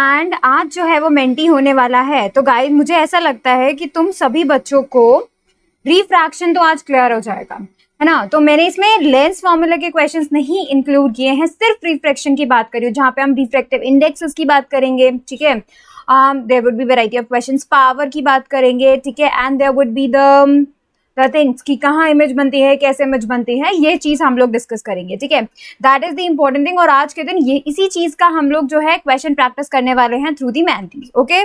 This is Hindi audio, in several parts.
एंड आज जो है वो मेंटी होने वाला है तो गाइस मुझे ऐसा लगता है कि तुम सभी बच्चों को रिफ्रैक्शन तो आज क्लियर हो जाएगा है ना तो मैंने इसमें लेंस फॉर्मूला के क्वेश्चंस नहीं इंक्लूड किए हैं सिर्फ रिफ्रैक्शन की बात करी जहाँ पे हम रिफ्रैक्टिव इंडेक्स उसकी बात करेंगे ठीक है there would be variety of question power की बात करेंगे ठीक है and there would be the things की कहाँ इमेज बनती है कैसे इमेज बनती है ये चीज़ हम लोग डिस्कस करेंगे ठीक है that is the important thing और आज के दिन ये इसी चीज़ का हम लोग जो है क्वेश्चन प्रैक्टिस करने वाले हैं through the Menti okay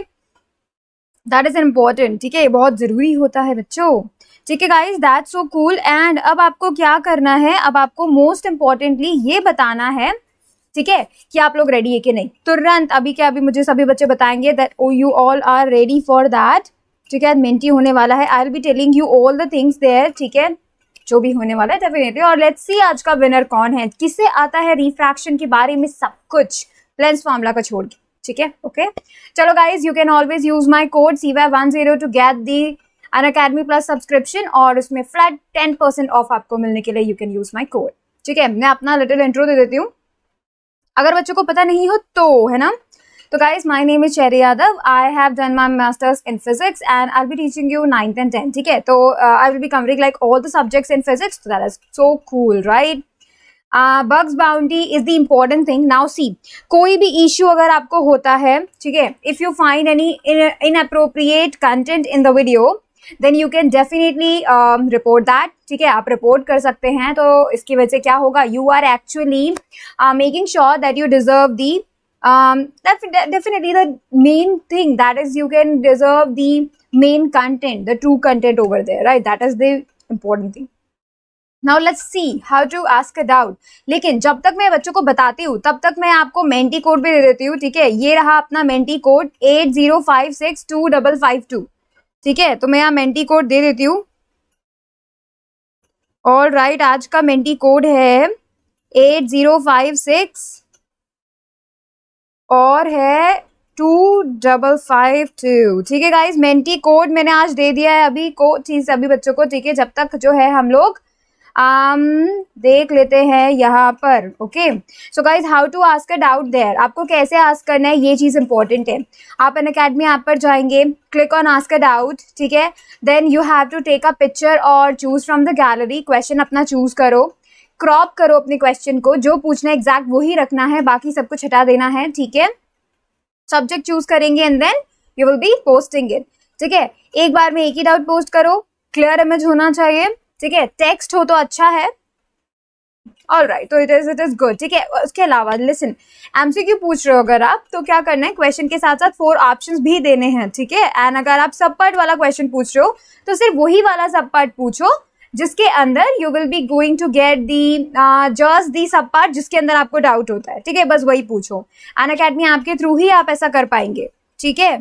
that is important ठीक है बहुत ज़रूरी होता है बच्चों ठीक है guys that so cool and अब आपको क्या करना है अब आपको मोस्ट इम्पॉर्टेंटली ये बताना है ठीक है कि आप लोग रेडी है कि नहीं तुरंत अभी क्या अभी मुझे सभी बच्चे बताएंगे that you all are ready for that ठीक है मेंटी होने वाला है I'll be telling you all the things there ठीक है जो भी होने वाला है डेफिनेटली और लेट्स सी आज का विनर कौन है किसे आता है रिफ्रैक्शन के बारे में सब कुछ लेंस फॉर्मला को छोड़ के ठीक है ओके चलो guys you can always use my code C Y one zero to get the Unacademy plus subscription और उसमें फ्लैट टेन परसेंट ऑफ आपको मिलने के लिए you can use my code ठीक है मैं अपना लिटिल इंट्रो दे देती हूँ अगर बच्चों को पता नहीं हो तो है ना तो guys my name is Cherry Yadav I have done my masters in physics and I be teaching you ninth and tenth ठीक है तो I will be covering like all the subjects in physics that is so cool right bugs boundary is the important thing now see कोई भी इशू अगर आपको होता है ठीक है if you find any inappropriate content in the video then you can definitely report that ठीक है आप रिपोर्ट कर सकते हैं तो इसकी वजह से क्या होगा you are actually making sure that you deserve the um, that's de definitely the main thing that is you can reserve the main content the true content over there right that is the important thing now let's see how to ask a doubt लेकिन जब तक मैं बच्चों को बताती हूँ तब तक मैं आपको मेंटी कोड भी दे देती हूँ ठीक है ये रहा अपना Menti code eight zero five six two double five two ठीक है तो मैं यहाँ मेंटी कोड दे देती हूँ और राइट आज का मेंटी कोड है एट जीरो फाइव सिक्स और है टू डबल फाइव टू ठीक है गाइज मेंटी कोड मैंने आज दे दिया है अभी को चीज अभी बच्चों को ठीक है जब तक जो है हम लोग आम um, देख लेते हैं यहाँ पर okay so guys how to ask a doubt there आपको कैसे आस्क करना है ये चीज़ इंपॉर्टेंट है आप अन अकेडमी ऐप पर जाएंगे click on ask a doubt ठीक है then you have to take a picture और choose from the gallery question अपना चूज करो क्रॉप करो अपने क्वेश्चन को जो पूछना है एग्जैक्ट वही रखना है बाकी सब कुछ हटा देना है ठीक है सब्जेक्ट चूज करेंगे and then you will be posting it ठीक है एक बार में एक ही डाउट पोस्ट करो क्लियर इमेज होना चाहिए ठीक है टेक्स्ट हो तो अच्छा है ऑल राइट तो it is it is good ठीक है उसके अलावा लिसन एमसीक्यू पूछ रहे हो अगर आप तो क्या करना है क्वेश्चन के साथ साथ फोर ऑप्शंस भी देने हैं ठीक है एंड अगर आप सब पार्ट वाला क्वेश्चन पूछ रहे हो तो सिर्फ वही वाला सब पार्ट पूछो जिसके अंदर you will be going to get the just the sub part जिसके अंदर आपको डाउट होता है ठीक है बस वही पूछो अन अकेडमी आपके थ्रू ही आप ऐसा कर पाएंगे ठीक है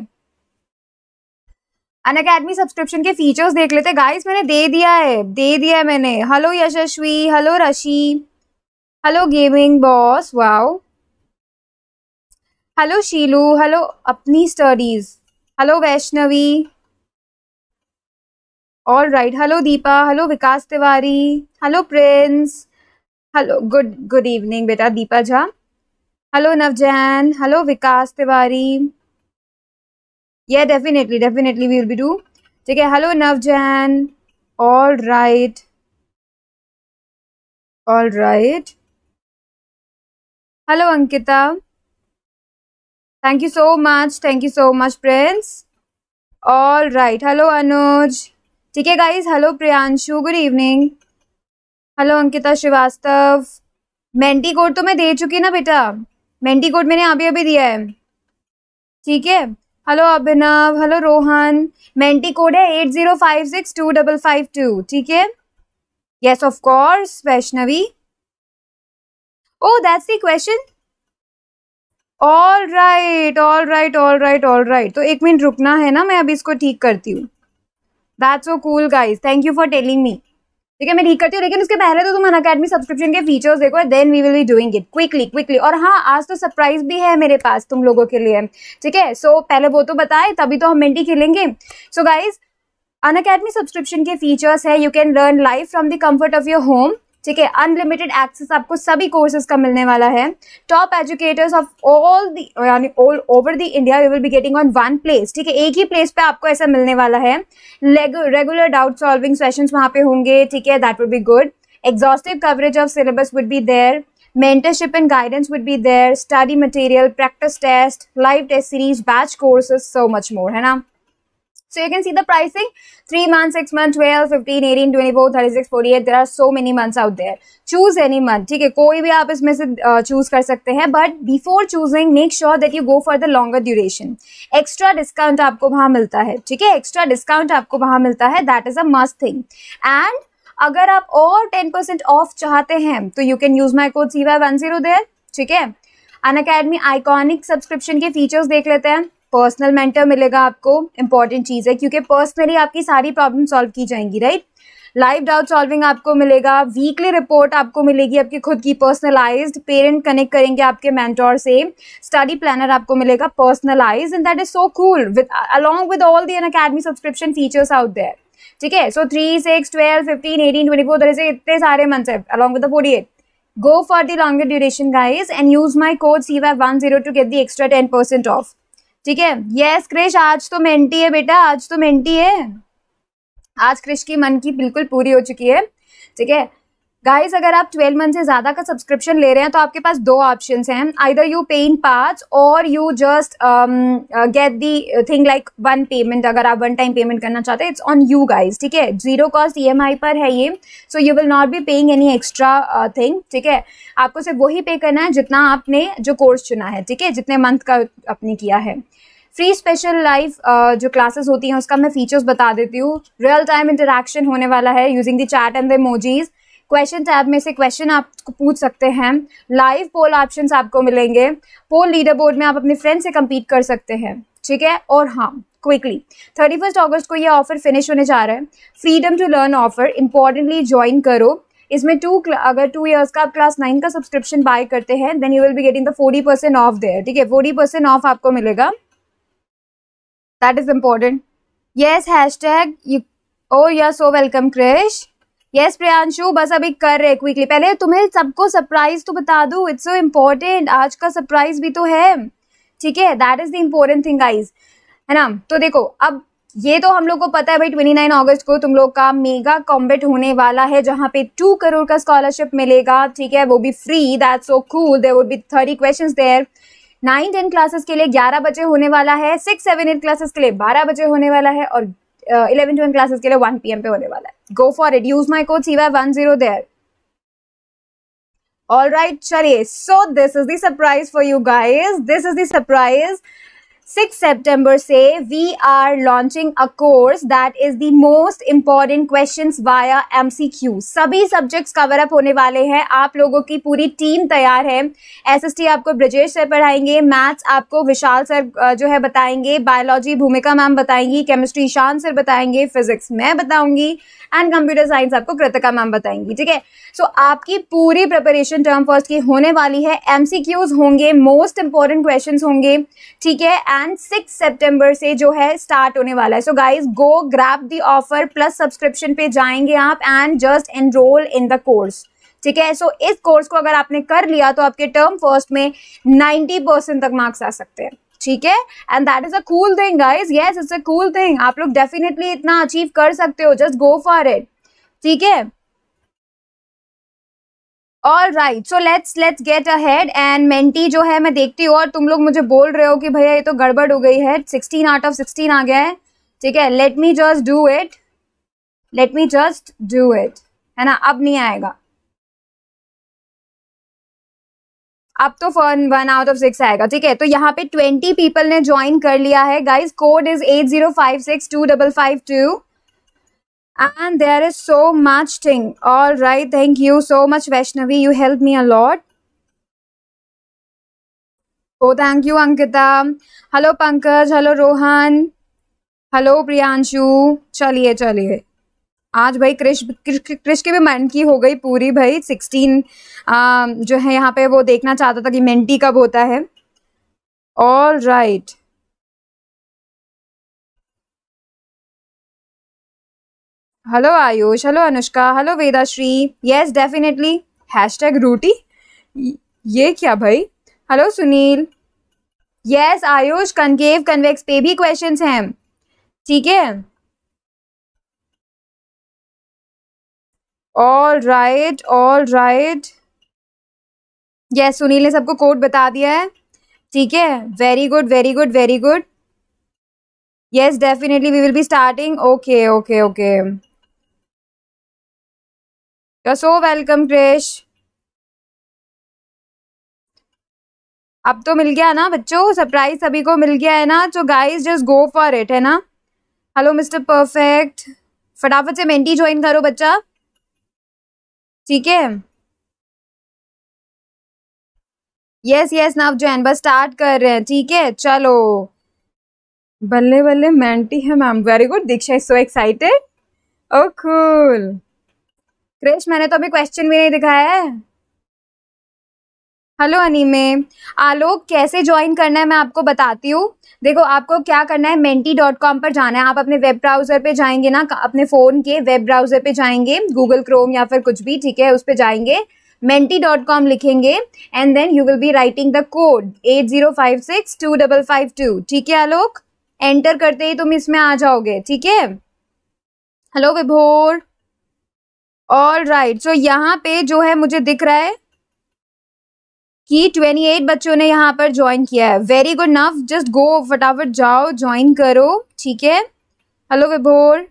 अन अकेडमी सब्सक्रिप्शन के फीचर्स देख लेते गाइस मैंने दे दिया है दे दिया है मैंने hello Yashasvi hello Rashi hello gaming boss wow hello Shilu hello अपनी studies hello Vaishnavi all right hello Deepa hello Vikas Tiwari hello Prince hello good good evening बेटा Deepa Jha hello Navjain hello Vikas Tiwari yeah definitely definitely we will be do ठीक है hello Navjain all right all right hello Ankita thank you so much thank you so much Prince all right hello अनुज ठीक है guys hello Priyanshu good evening hello Ankita Srivastava Menti code तो मैं दे चुकी ना बेटा मेंटी कोड मैंने अभी अभी दिया है ठीक है hello Abhinav hello Rohan Menti code है eight zero five six two double five two ठीक है yes of course Vaishnavi oh that's the question all right all right all right all right तो एक मिनट रुकना है ना मैं अभी इसको ठीक करती हूँ that's so cool guys thank you for telling me ठीक है मैं ठीक करती हूँ लेकिन उसके पहले तो तुम अन अकेडमी सब्सक्रिप्शन के फीचर्स देखो then we will be doing it quickly quickly और हाँ आज तो सरप्राइज भी है मेरे पास तुम लोगों के लिए ठीक है सो पहले वो तो बताए तभी तो हम मेंटी खेलेंगे so guys Unacademy subscription के फीचर्स है you can learn live from the comfort of your home ठीक है अनलिमिटेड एक्सेस आपको सभी कोर्सेज का मिलने वाला है top educators of all the यानी all over the India you will be getting on one place ठीक है एक ही प्लेस पे आपको ऐसा मिलने वाला है रेगुलर डाउट सॉल्विंग सेशंस वहाँ पे होंगे ठीक है that would be good exhaustive coverage of syllabus would be there mentorship and guidance would be there study material practice test live test series batch courses so much more है ना So you can see the pricing three months, six months, twelve, fifteen, eighteen, twenty-four, thirty-six, forty-eight. There are so many months out there. Choose any month. ठीक है कोई भी आप इसमें से choose कर सकते हैं But before choosing, make sure that you go for the longer duration. Extra discount आपको वहाँ मिलता है ठीक है extra discount आपको वहाँ मिलता है That is a must thing. And अगर आप और टेन परसेंट ऑफ चाहते हैं तो you can use my code C Y one zero there ठीक है अन अकेडमी आइकॉनिक सब्सक्रिप्शन के फीचर्स देख लेते हैं पर्सनल मेंटर मिलेगा आपको इंपॉर्टेंट चीज़ है क्योंकि पर्सनली आपकी सारी प्रॉब्लम सॉल्व की जाएंगी राइट लाइव डाउट सॉल्विंग आपको मिलेगा वीकली रिपोर्ट आपको मिलेगी आपकी खुद की पर्सनलाइज पेरेंट कनेक्ट करेंगे आपके मैंटोर से स्टडी प्लानर आपको मिलेगा personalise and that is so cool with along with all the Unacademy subscription features out there ठीक है so three six twelve fifteen eighteen twenty four तरह से इतने सारे मंथ्स है along with forty eight duration guys and use my code C Y one zero to get the extra ten percent off ठीक है यस क्रिश आज तो मेंटी है बेटा आज तो मेंटी है आज क्रिश की मन की बिल्कुल पूरी हो चुकी है ठीक है गाइस अगर आप 12 मंथ से ज्यादा का सब्सक्रिप्शन ले रहे हैं तो आपके पास दो ऑप्शन हैं either you pay in parts और you just get the thing like one payment अगर आप वन टाइम पेमेंट करना चाहते हैं इट्स ऑन यू गाइज ठीक है जीरो कॉस्ट ई पर है ये so you will not be paying any extra thing ठीक है आपको सिर्फ वही पे करना है जितना आपने जो कोर्स चुना है ठीक है जितने मंथ का आपने किया है फ्री स्पेशल लाइफ जो क्लासेस होती हैं उसका मैं फीचर्स बता देती हूँ रियल टाइम इंटरेक्शन होने वाला है using the chat and the emojis question tab में से क्वेश्चन आप पूछ सकते हैं लाइव पोल ऑप्शन आपको मिलेंगे पोल लीडर बोर्ड में आप अपने फ्रेंड से कम्पीट कर सकते हैं ठीक है और हाँ क्विकली थर्टी फर्स्ट ऑगस्ट को ये ऑफर फिनिश होने जा रहा है freedom to learn offer importantly join करो इसमें टू अगर टू ईयर्स का आप क्लास नाइन का सब्सक्रिप्शन बाय करते हैं then you will be getting the forty percent off there ठीक है फोर्टी परसेंट ऑफ आपको मिलेगा that is important yes hashtag U O U R so welcome Krish yes Priyanshu बस अभी कर रहे क्विकली पहले तुम्हें सबको सरप्राइज तो बता दू इट्स सो इम्पोर्टेंट आज का सरप्राइज भी तो है ठीक है that is the important thing guys है ना तो देखो अब ये तो हम लोग को पता है भाई 29 अगस्त को तुम लोग का मेगा कॉम्बेट होने वाला है जहाँ पे टू करोड़ का स्कॉलरशिप मिलेगा ठीक है वो भी free that so cool there would be thirty question there nine ten classes के लिए ग्यारह बजे होने वाला है सिक्स सेवन एट क्लासेस के लिए बारह बजे होने वाला है और इलेवन ट्वेल्व क्लासेस के लिए वन पी पे होने वाला है go for it. Use my code SIVA10 there. Alright, Chariye. So this is the surprise for you guys. This is the surprise. Six सितंबर से we are launching a course that is the most important questions via Q सभी सब्जेक्ट्स कवर अप होने वाले हैं आप लोगों की पूरी टीम तैयार है एस एस टी आपको ब्रजेश सर पढ़ाएंगे मैथ्स आपको विशाल सर जो है बताएंगे बायोलॉजी भूमिका मैम बताएंगी केमिस्ट्री ईशान सर बताएंगे फिजिक्स मैं बताऊंगी एंड कंप्यूटर साइंस आपको कृतिका मैम बताएंगी ठीक है सो आपकी पूरी प्रिपरेशन टर्म फर्स्ट की होने वाली है एम सी क्यूज होंगे मोस्ट इंपॉर्टेंट क्वेश्चन होंगे ठीक है एंड सिक्स सेप्टेम्बर से जो है स्टार्ट होने वाला है so guys go grab the offer plus subscription पे जाएंगे आप and just enrol in the course ठीक है सो इस कोर्स को अगर आपने कर लिया तो आपके टर्म फर्स्ट में 90 परसेंट तक मार्क्स आ सकते हैं ठीक है and that is a cool thing guys yes it's a cool thing आप लोग डेफिनेटली इतना अचीव कर सकते हो जस्ट गो फॉर इट ठीक है all right so let's let's get head and Menti जो है मैं देखती हूँ और तुम लोग मुझे बोल रहे हो कि भैया ये तो गड़बड़ हो गई है सिक्सटीन आउट ऑफ सिक्सटीन आ गया है ठीक है let me just do it let me just do it है ना अब नहीं आएगा अब तो fun one out of six आएगा ठीक है तो यहाँ पे ट्वेंटी पीपल ने ज्वाइन कर लिया है guys code is eight zero five six two double five two and there is so much thing all right thank you so much vaishnavi you helped me a lot oh thank you ankita hello pankaj hello rohan hello Priyanshu चलिए चलिए आज भाई क्रिश क्रिश के भी मन की हो गई पूरी भाई सिक्सटीन जो है यहाँ पे वो देखना चाहता था कि मेंटी कब होता है all right right. Hello Ayush hello Anushka hello Vedashree yes definitely hashtag रूटी ये क्या भाई hello Sunil yes Ayush concave convex पे भी क्वेश्चंस हैं ठीक है all right all right yes Sunil ने सबको कोड बता दिया है ठीक है very good very good very good yes definitely we will be starting okay okay okay You're so welcome Krish अब तो मिल गया ना बच्चों सरप्राइज सभी को मिल गया है ना तो guys just go for it है ना हेलो मिस्टर परफेक्ट फटाफट से मेंटी ज्वाइन करो बच्चा ठीक है यस यस नव जैन बस स्टार्ट कर रहे हैं ठीक है चलो बल्ले बल्ले मेंटी है ma'am very good Diksha is so excited oh cool Krish मैंने तो अभी क्वेश्चन भी नहीं दिखाया है हेलो अनिमे आलोक कैसे ज्वाइन करना है मैं आपको बताती हूँ देखो आपको क्या करना है मेंटी डॉट कॉम पर जाना है आप अपने वेब ब्राउज़र पे जाएंगे ना अपने फ़ोन के वेब ब्राउज़र पे जाएंगे गूगल क्रोम या फिर कुछ भी ठीक है उस पर जाएंगे मेंटी डॉट कॉम लिखेंगे and then you will be writing the code eight zero five six two double five two ठीक है आलोक एंटर करते ही तुम इसमें आ जाओगे ठीक है हेलो विभोर ऑल राइट सो यहाँ पे जो है मुझे दिख रहा है कि 28 बच्चों ने यहाँ पर ज्वाइन किया है वेरी गुड नफ जस्ट गो फटाफट जाओ ज्वाइन करो ठीक है हेलो विभोर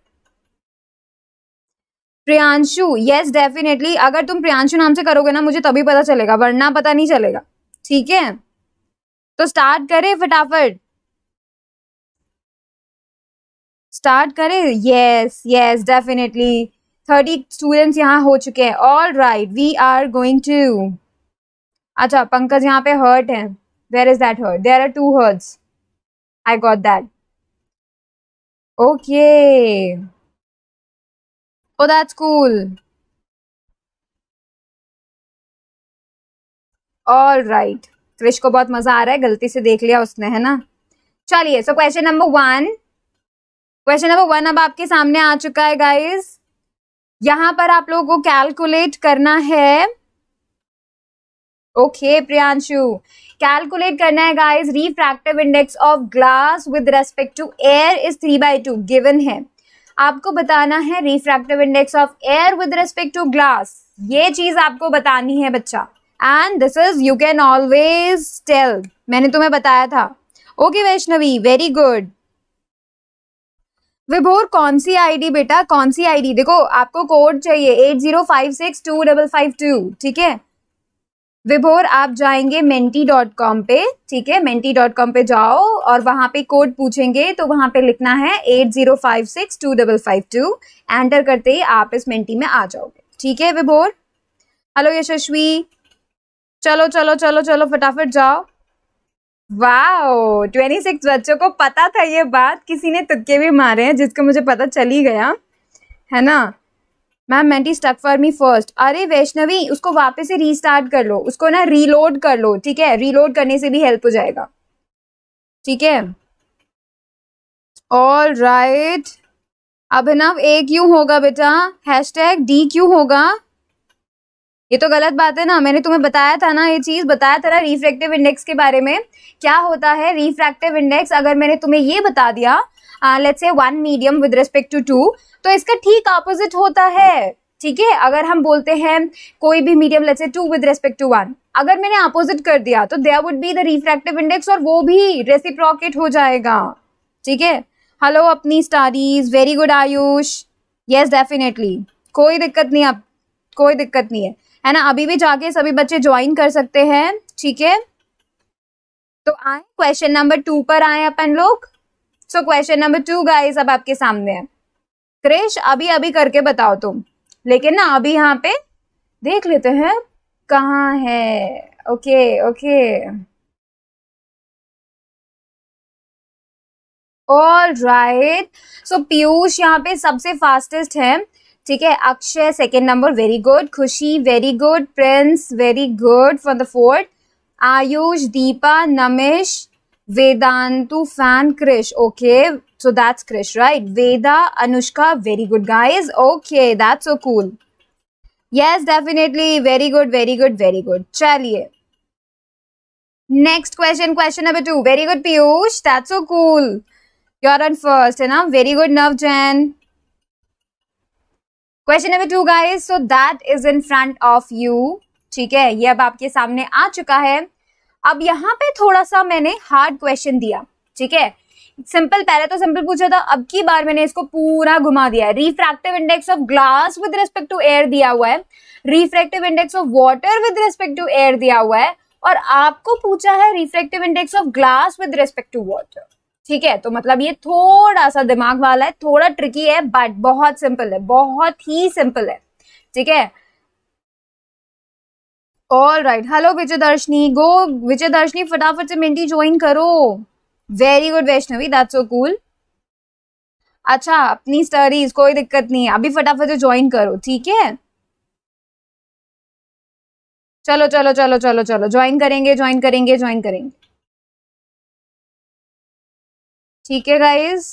प्रियांशु यस डेफिनेटली अगर तुम प्रियांशु नाम से करोगे ना मुझे तभी पता चलेगा वरना पता नहीं चलेगा ठीक है तो स्टार्ट करे फटाफट स्टार्ट करे yes yes definitely thirty students यहाँ हो चुके हैं all right we are going to अच्छा पंकज यहाँ पे हर्ट है where is that heart there are two hearts I got that okay oh that school all right Krish को बहुत मजा आ रहा है गलती से देख लिया उसने है ना चलिए so question number one question number one अब आपके सामने आ चुका है गाइज यहां पर आप लोगों को कैलकुलेट करना है ओके okay, प्रियांशु कैलकुलेट करना है guys refractive index of glass with respect to air is three by two given है आपको बताना है refractive index of air with respect to glass ये चीज आपको बतानी है बच्चा and this is you can always tell मैंने तुम्हें बताया था okay okay, Vaishnavi very good Vibhor कौन सी आईडी बेटा कौन सी आईडी देखो आपको कोड चाहिए eight zero five six two double five two ठीक है विभोर आप जाएंगे मेंटी डॉट कॉम पे ठीक है मेंटी डॉट कॉम पे जाओ और वहाँ पे कोड पूछेंगे तो वहाँ पे लिखना है eight zero five six two double five two enter करते ही आप इस मेंटी में आ जाओगे ठीक है विभोर हेलो यशस्वी चलो चलो चलो चलो फटाफट जाओ वाओ 26 बच्चों को पता था ये बात किसी ने तुक्के भी मारे हैं जिसको मुझे पता चली गया है ना ma'am Menti stuck for me first अरे वैष्णवी उसको वापस से रीस्टार्ट कर लो उसको ना रीलोड कर लो ठीक है रीलोड करने से भी हेल्प हो जाएगा ठीक है all right Abhinav A Q होगा बेटा हैश टैग डी क्यू होगा ये तो गलत बात है ना मैंने तुम्हें बताया था ना ये चीज़ बताया था ना रिफ्रैक्टिव इंडेक्स के बारे में क्या होता है रिफ्रैक्टिव इंडेक्स अगर मैंने तुम्हें ये बता दिया let's say one medium with respect to two तो इसका ठीक अपोजिट होता है ठीक है अगर हम बोलते हैं कोई भी medium let's say two with respect to one अगर मैंने अपोजिट कर दिया तो there would be the refractive index और वो भी रेसिप्रोकेट हो जाएगा ठीक है हेलो अपनी studies very good Ayush yes definitely कोई दिक्कत नहीं अब कोई दिक्कत नहीं है है ना अभी भी जाके सभी बच्चे ज्वाइन कर सकते हैं ठीक है तो आए क्वेश्चन नंबर टू पर आए अपन लोग so question number two guys अब आपके सामने है क्रेश अभी अभी करके बताओ तुम लेकिन ना अभी यहाँ पे देख लेते हैं कहाँ है okay okay all right so Piyush यहाँ पे सबसे फास्टेस्ट है ठीक है Akshay second number very good Khushi very good Prince very good for the fourth Ayush Deepa Namesh Vedantu fan Krish okay so that's Krish right Veda Anushka very good guys okay that's oh cool yes definitely very good very good very good चलिए next question question number two very good Piyush that's oh cool you are on first है ना very good Nav Jain question number two guys so that is in front of you ठीक है ये अब आपके सामने आ चुका है अब यहाँ पे थोड़ा सा मैंने हार्ड क्वेश्चन दिया ठीक है सिंपल पहले तो सिंपल पूछा था अब की बार मैंने इसको पूरा घुमा दिया है refractive index of glass with respect to air दिया हुआ है refractive index of water with respect to air दिया हुआ है और आपको पूछा है refractive index of glass with respect to water ठीक है तो मतलब ये थोड़ा सा दिमाग वाला है थोड़ा ट्रिकी है बट बहुत सिंपल है बहुत ही सिंपल है ठीक है all right hello Vijaydarshini go Vijaydarshini फटाफट से मिंटी ज्वाइन करो very good Vaishnavi that's so cool अच्छा अपनी स्टडीज कोई दिक्कत नहीं है अभी फटाफट से ज्वाइन करो ठीक है चलो चलो चलो चलो चलो ज्वाइन करेंगे ज्वाइन करेंगे ज्वाइन करेंगे ठीक है गाइज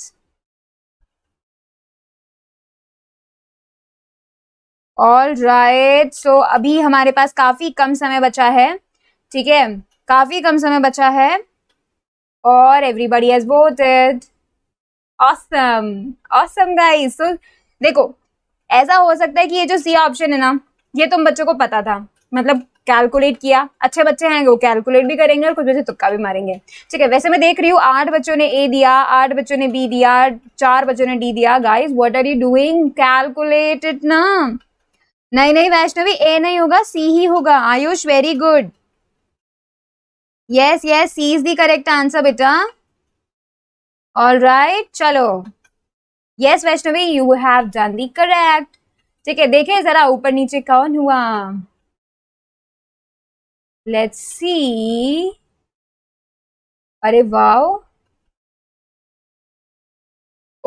ऑल राइट सो अभी हमारे पास काफी कम समय बचा है ठीक है काफी कम समय बचा है और everybody has voted awesome awesome guys so देखो ऐसा हो सकता है कि ये जो सी ऑप्शन है ना ये तुम बच्चों को पता था मतलब कैलकुलेट किया अच्छे बच्चे हैं वो कैलकुलेट भी करेंगे और कुछ बच्चे तुक्का भी मारेंगे ठीक है वैसे मैं देख रही हूँ आठ बच्चों ने ए दिया आठ बच्चों ने बी दिया चार बच्चों ने डी दिया guys what are you doing calculated ना नहीं नहीं वैष्णवी ए नहीं होगा सी ही होगा Ayush very good yes yes C is the correct answer बेटा ऑल राइट चलो yes Vaishnavi you have done the correct ठीक है देखे जरा ऊपर नीचे कौन हुआ लेट्स सी अरे वाओ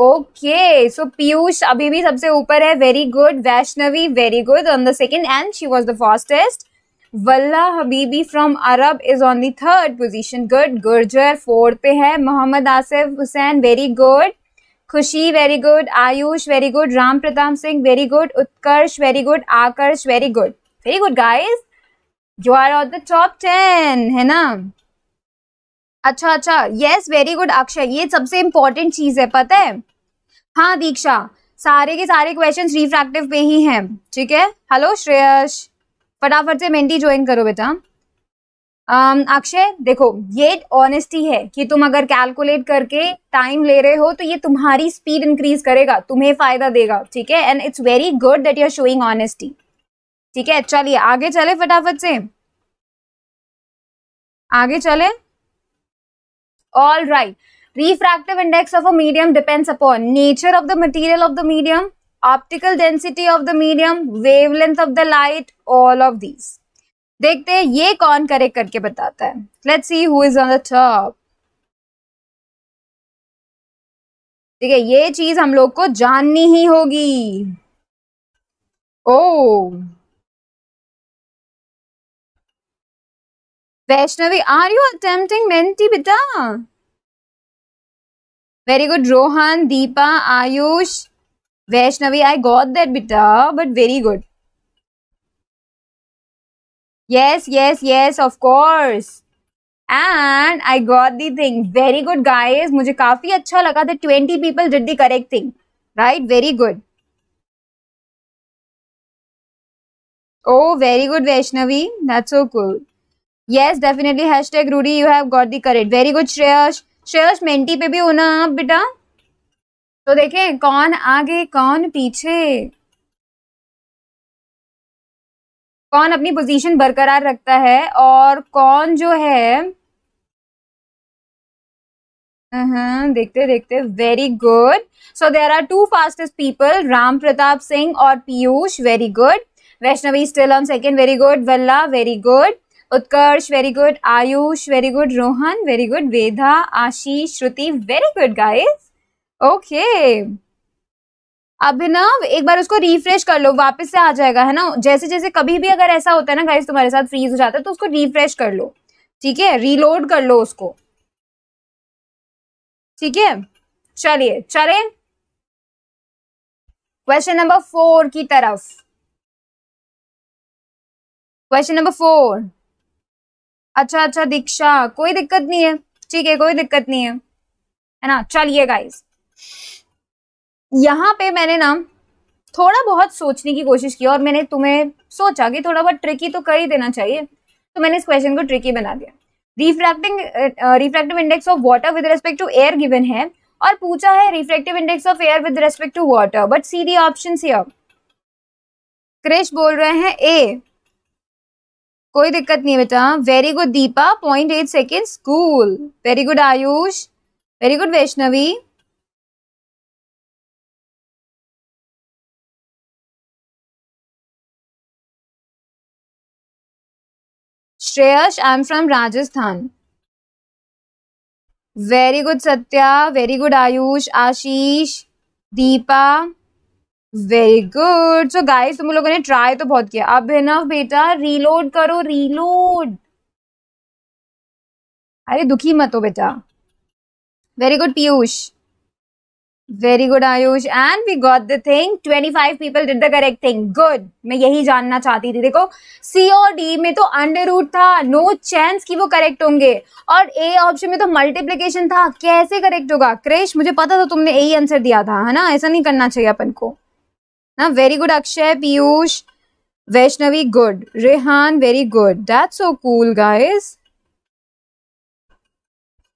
ओके सो पीयूष अभी भी सबसे ऊपर है very good Vaishnavi very good on the second and she was the fastest वल्ला हबीबी from Arab is on the third position good Gurjar fourth पे है Mohammad Asif Hussain very good Khushi very good Ayush very good Ram Pratap Singh very good Utkarsh very good Akarsh very good very good guys you are on the top ten है ना अच्छा अच्छा यस वेरी गुड अक्षय ये सबसे इम्पोर्टेंट चीज है पता है हाँ दीक्षा सारे के सारे क्वेश्चन रिफ्रैक्टिव पे ही हैं ठीक है हेलो श्रेयस फटाफट से मेंटी ज्वाइन करो बेटा अक्षय um, देखो ये ऑनेस्टी है कि तुम अगर कैलकुलेट करके टाइम ले रहे हो तो ये तुम्हारी स्पीड इंक्रीज करेगा तुम्हें फायदा देगा ठीक है and it's very good that you are showing honesty ठीक है चलिए आगे चले फटाफट से आगे चले all right refractive index of a medium depends upon nature of the material of the medium optical density of the medium wavelength of the light all of these देखते हैं ये कौन करेक्ट करके बताता है let's see who is on the top ठीक है ये चीज हम लोग को जाननी ही होगी ओ oh. Vaishnavi, are you attempting menti bita? Very good, Rohan, Deepa, Ayush, Vaishnavi. I got that bita. but very good. Yes, yes, yes, of course. And I got the thing. Very good, guys. मुझे काफी अच्छा लगा था twenty people did the correct thing right very good oh very good Vaishnavi that's so Cool. Yes definitely hashtag Rudy you have got the correct very good Shreyas Shreyas Menti पे भी होना आप बेटा तो देखे कौन आगे कौन पीछे कौन अपनी पोजीशन बरकरार रखता है और कौन जो है uh-huh, देखते देखते very good so there are two fastest people Ram Pratap Singh और Piyush very good Vaishnavi still on second very good वल्ला very good Utkarsh very good Ayush very good Rohan very good Veda Ashish Shruti very good guys okay Abhinav एक बार उसको रिफ्रेश कर लो वापस से आ जाएगा है ना जैसे जैसे कभी भी अगर ऐसा होता है ना गाइस तुम्हारे साथ फ्रीज हो जाता है तो उसको रिफ्रेश कर लो ठीक है रीलोड कर लो उसको ठीक है चलिए चले क्वेश्चन नंबर फोर की तरफ क्वेश्चन नंबर फोर अच्छा अच्छा दीक्षा कोई दिक्कत नहीं है ठीक है कोई दिक्कत नहीं है है ना चलिए गाइस यहाँ पे मैंने ना थोड़ा बहुत सोचने की कोशिश की और मैंने तुम्हें सोचा कि थोड़ा बहुत ट्रिकी तो कर ही देना चाहिए तो मैंने इस क्वेश्चन को ट्रिकी बना दिया refracting refractive index of water with respect to air given है और पूछा है refractive index of air with respect to water but see the option Krish बोल रहे हैं ए कोई दिक्कत नहीं बेटा very good Deepa point eight second school very good Ayush very good Vaishnavi Shreyas I am from Rajasthan very good Satya very good Ayush Ashish Deepa very good so guys तुम लोगों ने ट्राई तो बहुत किया अब है ना बेटा रीलोड करो रीलोड अरे दुखी मत हो बेटा very good Piyush very good Ayush and we got the thing 25 people did the correct thing good मैं यही जानना चाहती थी देखो सी और डी में तो अंडर रूट था नो no चांस कि वो करेक्ट होंगे और ए ऑप्शन में तो मल्टीप्लीकेशन था कैसे करेक्ट होगा क्रेश मुझे पता था तुमने यही आंसर दिया था है ना ऐसा नहीं करना चाहिए अपन को ना very good Akshay Piyush Vaishnavi good Rehan very good that's so cool guys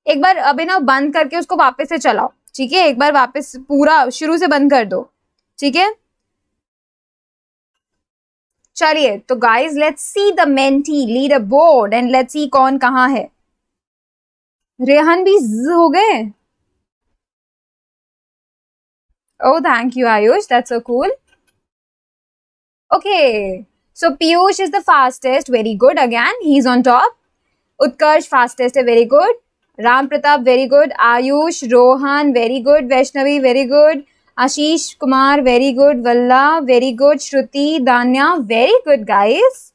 एक बार अभी ना बंद करके उसको वापस से चलाओ ठीक है एक बार वापस पूरा शुरू से बंद कर दो ठीक है चलिए तो guys let's see the Menti leaderboard and let's see कौन कहाँ है रेहान भी हो गए oh thank you Ayush that's so cool Okay, so Piyush is the fastest. Very good. Again, he's on top. Utkarsh, fastest. Very good. Ram Pratap, very good. Ayush, Rohan, very good. Vaishnavi, very good. Ashish Kumar, very good. Valla, very good. Shruti, Danya, very good, guys.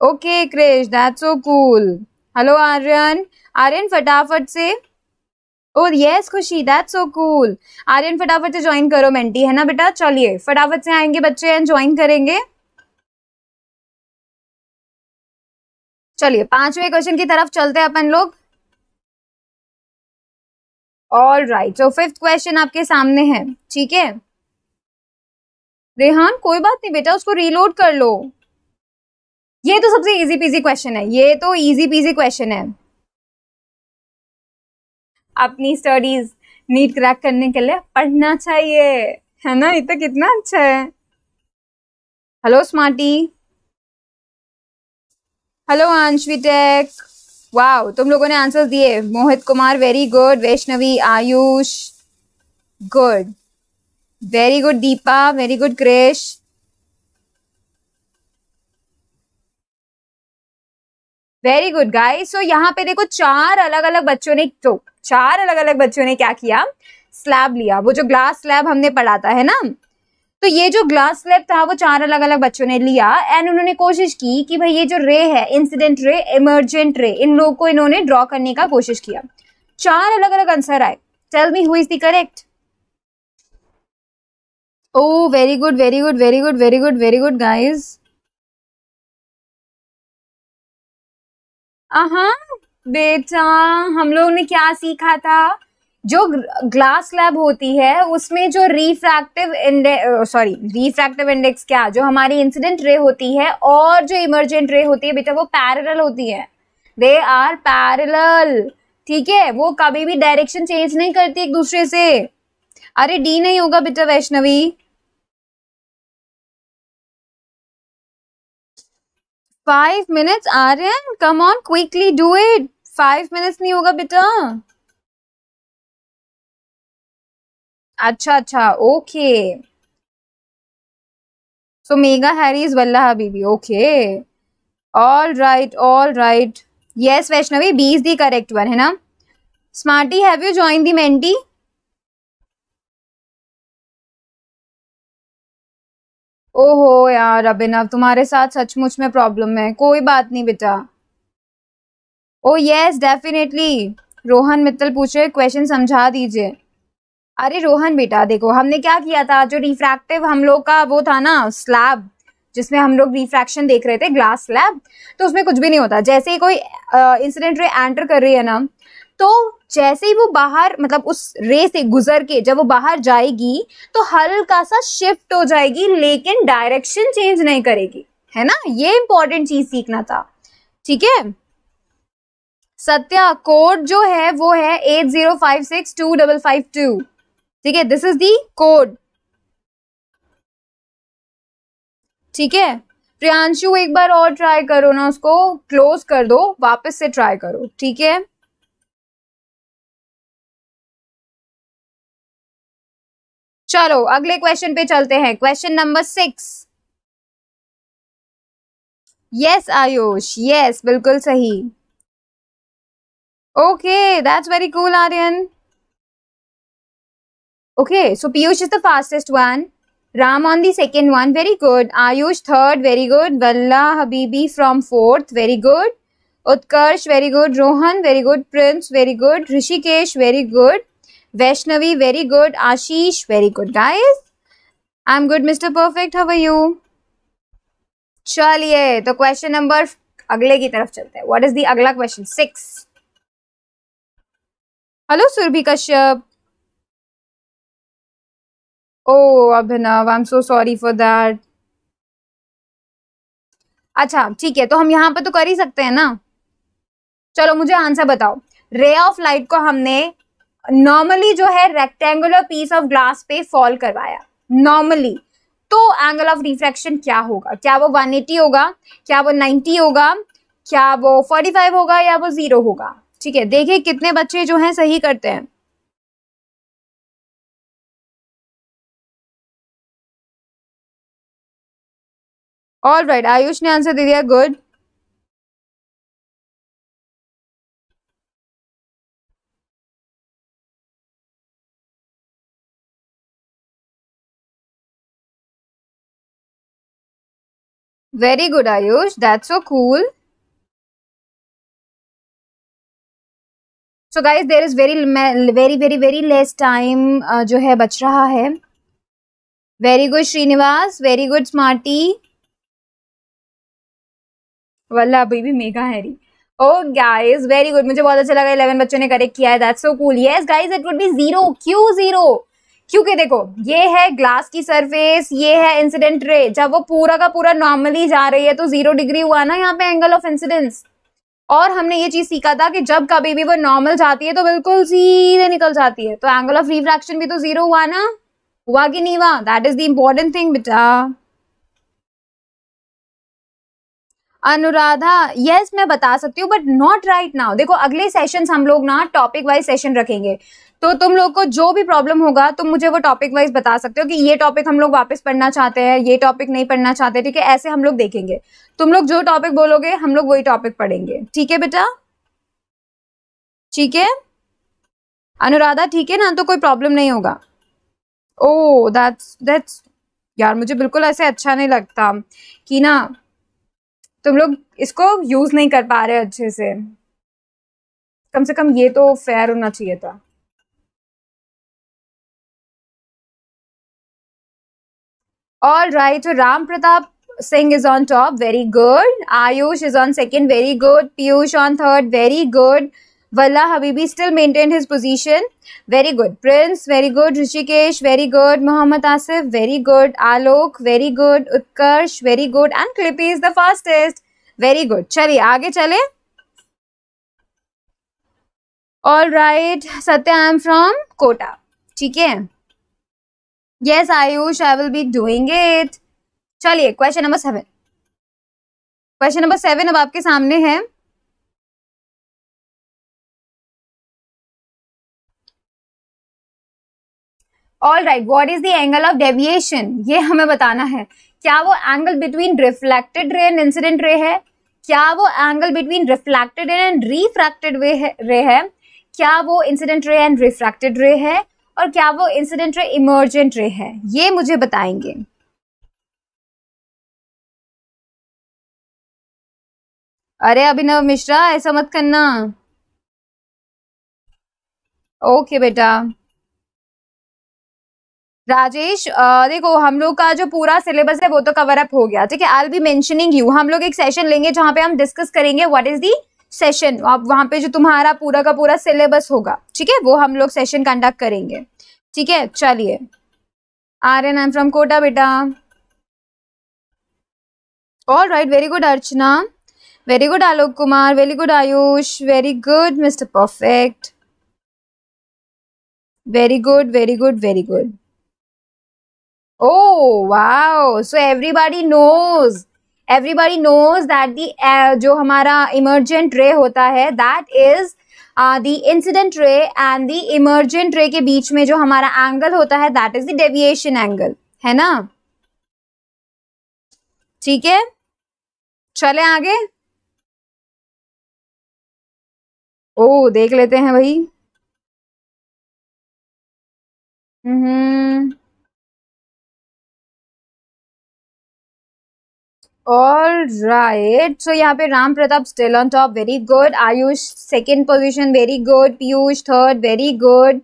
Okay, Krish, that's so cool. Hello, Aryan. Aryan, फटाफट से और oh, yes Khushi that's so cool Aryan फटाफट से ज्वाइन करो मेंटी है ना बेटा चलिए फटाफट से आएंगे बच्चे एंड ज्वाइन करेंगे चलिए पांचवे क्वेश्चन की तरफ चलते हैं अपन लोग all right so fifth question आपके सामने है ठीक है रेहान कोई बात नहीं बेटा उसको रीलोड कर लो ये तो सबसे इजी पीजी क्वेश्चन है ये तो इजी पीजी क्वेश्चन है अपनी स्टडीज नीट क्रैक करने के लिए पढ़ना चाहिए है ना ये तो कितना अच्छा है hello smarty hello Aanshvi tech wow तुम लोगों ने आंसर दिए Mohit Kumar very good Vaishnavi Ayush good very good Deepa very good क्रेश वेरी गुड गाइस सो यहाँ पे देखो चार अलग अलग बच्चों ने तो चार अलग अलग बच्चों ने क्या किया स्लैब लिया वो जो ग्लास स्लैब हमने पढ़ाता है ना तो ये जो ग्लास स्लैब था वो चार अलग अलग बच्चों ने लिया एंड उन्होंने कोशिश की कि भाई ये जो रे है इंसिडेंट रे इमरजेंट रे इन लोगों को इन्होंने ड्रॉ करने का कोशिश किया चार अलग अलग आंसर आए tell me who is the correct oh very good very good very good very good very good guys बेटा हम लोग ने क्या सीखा था जो ग्लास स्लैब होती है उसमें जो refractive index sorry refractive index क्या जो हमारी इंसिडेंट रे होती है और जो इमरजेंट रे होती है बेटा वो पैरेलल होती है दे आर पैरेलल ठीक है वो कभी भी डायरेक्शन चेंज नहीं करती एक दूसरे से अरे डी नहीं होगा बेटा वैष्णवी फाइव मिनट्स हैं come on quickly do it five minutes नहीं होगा बेटा अच्छा अच्छा okay so Mega Harry is वल्ला हबीबी okay all right all right yes Vaishnavi B is the correct one है ना smarty have you join the Menti ओहो यार अभिनव तुम्हारे साथ सचमुच में प्रॉब्लम है कोई बात नहीं बेटा oh yes definitely Rohan Mittal पूछे क्वेश्चन समझा दीजिए अरे रोहन बेटा देखो हमने क्या किया था जो रिफ्रैक्टिव हम लोग का वो था ना स्लैब जिसमें हम लोग रिफ्रैक्शन देख रहे थे ग्लास स्लैब तो उसमें कुछ भी नहीं होता जैसे ही कोई इंसिडेंट रे एंटर कर रही है ना तो जैसे ही वो बाहर मतलब उस रे से गुजर के जब वो बाहर जाएगी तो हल्का सा शिफ्ट हो जाएगी लेकिन डायरेक्शन चेंज नहीं करेगी है ना ये इंपॉर्टेंट चीज सीखना था ठीक है सत्या कोड जो है वो है eight zero five six two double five two ठीक है दिस इज दी कोड ठीक है प्रियांशु एक बार और ट्राई करो ना उसको क्लोज कर दो वापस से ट्राई करो ठीक है चलो अगले क्वेश्चन पे चलते हैं question number six yes Ayush yes बिल्कुल सही okay that's very cool Aryan okay so Piyush is the fastest one Ram on the second one very good Ayush third very good वल्ला हबीबी from fourth very good Utkarsh very good Rohan very good Prince very good Rishikesh very good Vaishnavi, very good. Ashish, very good, guys. I'm good, Mr. Perfect. How are you? चलिए तो क्वेश्चन नंबर अगले की तरफ चलते हैं व्हाट इज दी अगला question six hello Surabhi Kashyap oh Abhinav I am so sorry for that अच्छा ठीक है तो हम यहाँ पर तो कर ही सकते हैं ना चलो मुझे आंसर बताओ रे ऑफ लाइट को हमने नॉर्मली जो है रेक्टेंगुलर पीस ऑफ ग्लास पे फॉल करवाया नॉर्मली तो एंगल ऑफ रिफ्रैक्शन क्या होगा क्या वो 180 होगा क्या वो 90 होगा क्या वो 45 होगा या वो जीरो होगा ठीक है देखिए कितने बच्चे जो हैं सही करते हैं ऑल राइट आयुष ने आंसर दे दिया good Very good, Ayush. That's so cool. So guys there very very very very very less uh, जो है बच रहा है very good Srinivas very good smarty वल्ला अभी भी Mega Harry oh guys very good मुझे बहुत अच्छा लगा इलेवन बच्चों ने करेक्ट किया है that's so cool yes guys it would be zero Q zero क्योंकि देखो ये है ग्लास की सरफेस ये है इंसिडेंट रे जब वो पूरा का पूरा नॉर्मली जा रही है तो जीरो डिग्री हुआ ना यहाँ पे एंगल ऑफ इंसिडेंस और हमने ये चीज सीखा था कि जब कभी भी वो नॉर्मल जाती है तो बिल्कुल सीधे निकल जाती है तो एंगल ऑफ रिफ्रैक्शन भी तो जीरो हुआ ना हुआ कि नहीं हुआ that is the important thing बेटा अनुराधा यस yes, मैं बता सकती हूँ बट नॉट राइट नाउ देखो अगले सेशन हम लोग ना टॉपिक वाइज सेशन रखेंगे तो तुम लोग को जो भी प्रॉब्लम होगा तुम मुझे वो टॉपिक वाइज बता सकते हो कि ये टॉपिक हम लोग वापस पढ़ना चाहते हैं ये टॉपिक नहीं पढ़ना चाहते ठीक है ऐसे हम लोग देखेंगे तुम लोग जो टॉपिक बोलोगे हम लोग वही टॉपिक पढ़ेंगे ठीक है बेटा ठीक है अनुराधा ठीक है ना तो कोई प्रॉब्लम नहीं होगा ओ दैट्स दैट्स यार मुझे बिल्कुल ऐसे अच्छा नहीं लगता कि ना तुम लोग इसको यूज नहीं कर पा रहे अच्छे से कम से कम ये तो फेयर होना चाहिए था All right, so Ram Pratap Singh is on top, very good. Ayush is on second, very good. Piyush on third, very good. Valla Habibi still maintained his position. Very good. Prince, very good. Rishikesh, very good. Muhammad Asif, very good. Alok, very good. Utkarsh, very good. And Clippy is the fastest. Very good. Chali, aage chale. All right. Satya, I am from Kota. ठीक है yes Ayush I will be doing it चलिए question number seven question number seven अब आपके सामने है all right what is the angle of deviation ये हमें बताना है क्या वो angle between reflected ray and incident ray है क्या वो angle between reflected and refracted ray है क्या वो incident ray and refracted ray है और क्या वो इंसिडेंट रे इमर्जेंट रे है ये मुझे बताएंगे अरे अभिनव मिश्रा ऐसा मत करना ओके बेटा राजेश देखो हम लोग का जो पूरा सिलेबस है वो तो कवर अप हो गया ठीक है आई बी मेंशनिंग यू हम लोग एक सेशन लेंगे जहां पे हम डिस्कस करेंगे व्हाट इज दी सेशन आप वहाँ पे जो तुम्हारा पूरा का पूरा सिलेबस होगा ठीक है वो हम लोग सेशन कंडक्ट करेंगे ठीक है चलिए Aryan I am from Kota बेटा all right very good Archana very good Alok Kumar very good Ayush very good mister perfect very good very good very good oh wow so everybody knows everybody knows that the जो हमारा इमरजेंट रे होता है that is the incident ray and the emergent ray के बीच में जो हमारा एंगल होता है that is the deviation angle है ना ठीक है चले आगे ओ देख लेते हैं भाई हम्म ऑल राइट सो यहाँ पे Ram Pratap still on top very good Ayush second position very good Piyush third very good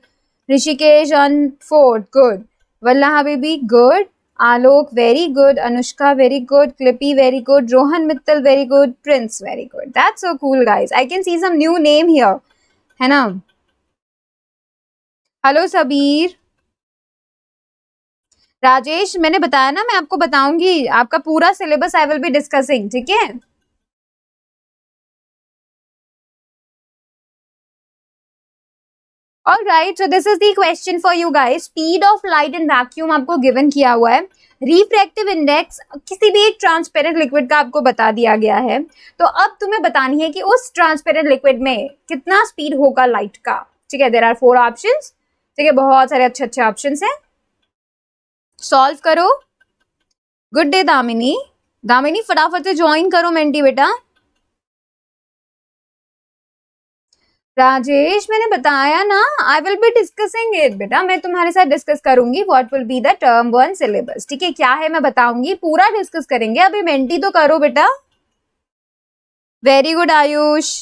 Rishikesh on fourth good वल्लाह baby good Alok very good Anushka very good Clippy very good Rohan Mittal very good Prince very good that's so cool guys I can see some new name here है ना हेलो सबीर राजेश मैंने बताया ना मैं आपको बताऊंगी आपका पूरा syllabus I will be discussing ठीक है all right so this is the question for you guys speed of light and vacuum आपको गिवन किया हुआ है रिफ्रैक्टिव इंडेक्स किसी भी एक ट्रांसपेरेंट लिक्विड का आपको बता दिया गया है तो अब तुम्हें बतानी है कि उस ट्रांसपेरेंट लिक्विड में कितना स्पीड होगा लाइट का ठीक है देर आर फोर ऑप्शन ठीक है बहुत सारे अच्छे अच्छे ऑप्शन हैं सॉल्व करो गुड डे दामिनी दामिनी फटाफट से ज्वाइन करो मेंटी बेटा राजेश मैंने बताया ना I will be discussing it बेटा मैं तुम्हारे साथ डिस्कस करूंगी what will be the term one syllabus ठीक है क्या है मैं बताऊंगी पूरा डिस्कस करेंगे अभी मेंटी तो करो बेटा very good Ayush